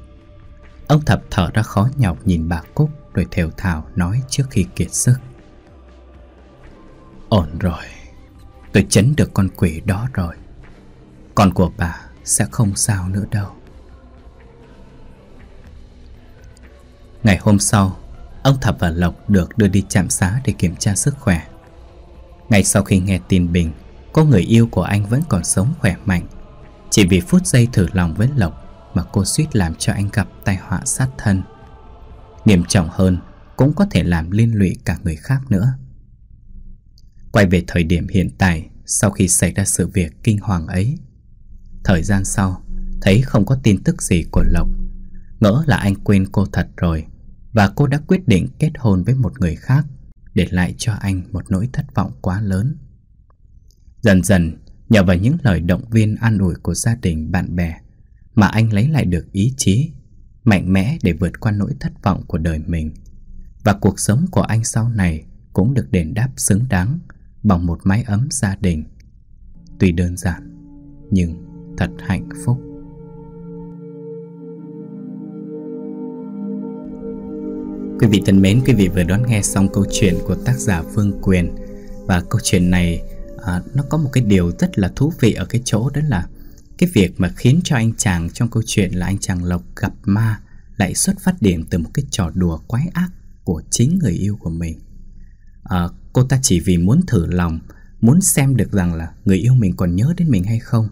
[SPEAKER 1] Ông thập thở ra khó nhọc nhìn bà Cúc rồi thều thào nói trước khi kiệt sức. Ổn rồi, tôi chấn được con quỷ đó rồi. Con của bà sẽ không sao nữa đâu. Ngày hôm sau, ông Thập và Lộc được đưa đi trạm xá để kiểm tra sức khỏe. Ngay sau khi nghe tin Bình, có người yêu của anh vẫn còn sống khỏe mạnh. Chỉ vì phút giây thử lòng với Lộc mà cô suýt làm cho anh gặp tai họa sát thân. Nghiêm trọng hơn, cũng có thể làm liên lụy cả người khác nữa. Quay về thời điểm hiện tại, sau khi xảy ra sự việc kinh hoàng ấy, thời gian sau, thấy không có tin tức gì của Lộc, ngỡ là anh quên cô thật rồi và cô đã quyết định kết hôn với một người khác Để lại cho anh một nỗi thất vọng quá lớn Dần dần Nhờ vào những lời động viên an ủi của gia đình, bạn bè Mà anh lấy lại được ý chí Mạnh mẽ để vượt qua nỗi thất vọng của đời mình Và cuộc sống của anh sau này Cũng được đền đáp xứng đáng Bằng một mái ấm gia đình Tuy đơn giản Nhưng thật hạnh phúc Quý vị thân mến, quý vị vừa đón nghe xong câu chuyện của tác giả Phương Quyền Và câu chuyện này à, nó có một cái điều rất là thú vị ở cái chỗ đó là Cái việc mà khiến cho anh chàng trong câu chuyện là anh chàng Lộc gặp ma Lại xuất phát điểm từ một cái trò đùa quái ác của chính người yêu của mình à, Cô ta chỉ vì muốn thử lòng Muốn xem được rằng là người yêu mình còn nhớ đến mình hay không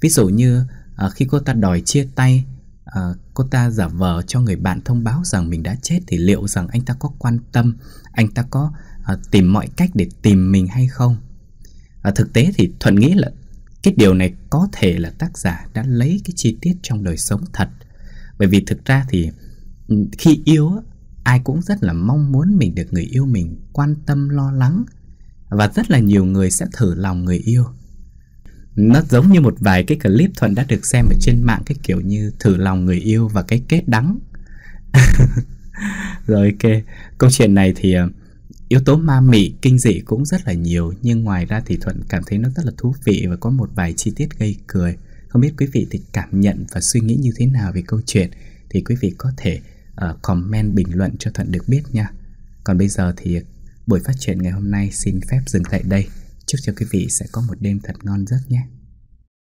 [SPEAKER 1] Ví dụ như à, khi cô ta đòi chia tay à, Cô ta giả vờ cho người bạn thông báo rằng mình đã chết Thì liệu rằng anh ta có quan tâm Anh ta có à, tìm mọi cách để tìm mình hay không à, Thực tế thì Thuận nghĩ là Cái điều này có thể là tác giả đã lấy cái chi tiết trong đời sống thật Bởi vì thực ra thì ừ, khi yêu Ai cũng rất là mong muốn mình được người yêu mình quan tâm lo lắng Và rất là nhiều người sẽ thử lòng người yêu nó giống như một vài cái clip thuận đã được xem ở trên mạng cái kiểu như thử lòng người yêu và cái kết đắng rồi ok câu chuyện này thì ờ, yếu tố ma mị kinh dị cũng rất là nhiều nhưng ngoài ra thì thuận cảm thấy nó rất là thú vị và có một vài chi tiết gây cười không biết quý vị thì cảm nhận và suy nghĩ như thế nào về câu chuyện thì quý vị có thể uh, comment bình luận cho thuận được biết nha còn bây giờ thì buổi phát triển ngày hôm nay xin phép dừng tại đây Chúc cho quý vị sẽ có một đêm thật ngon giấc nhé.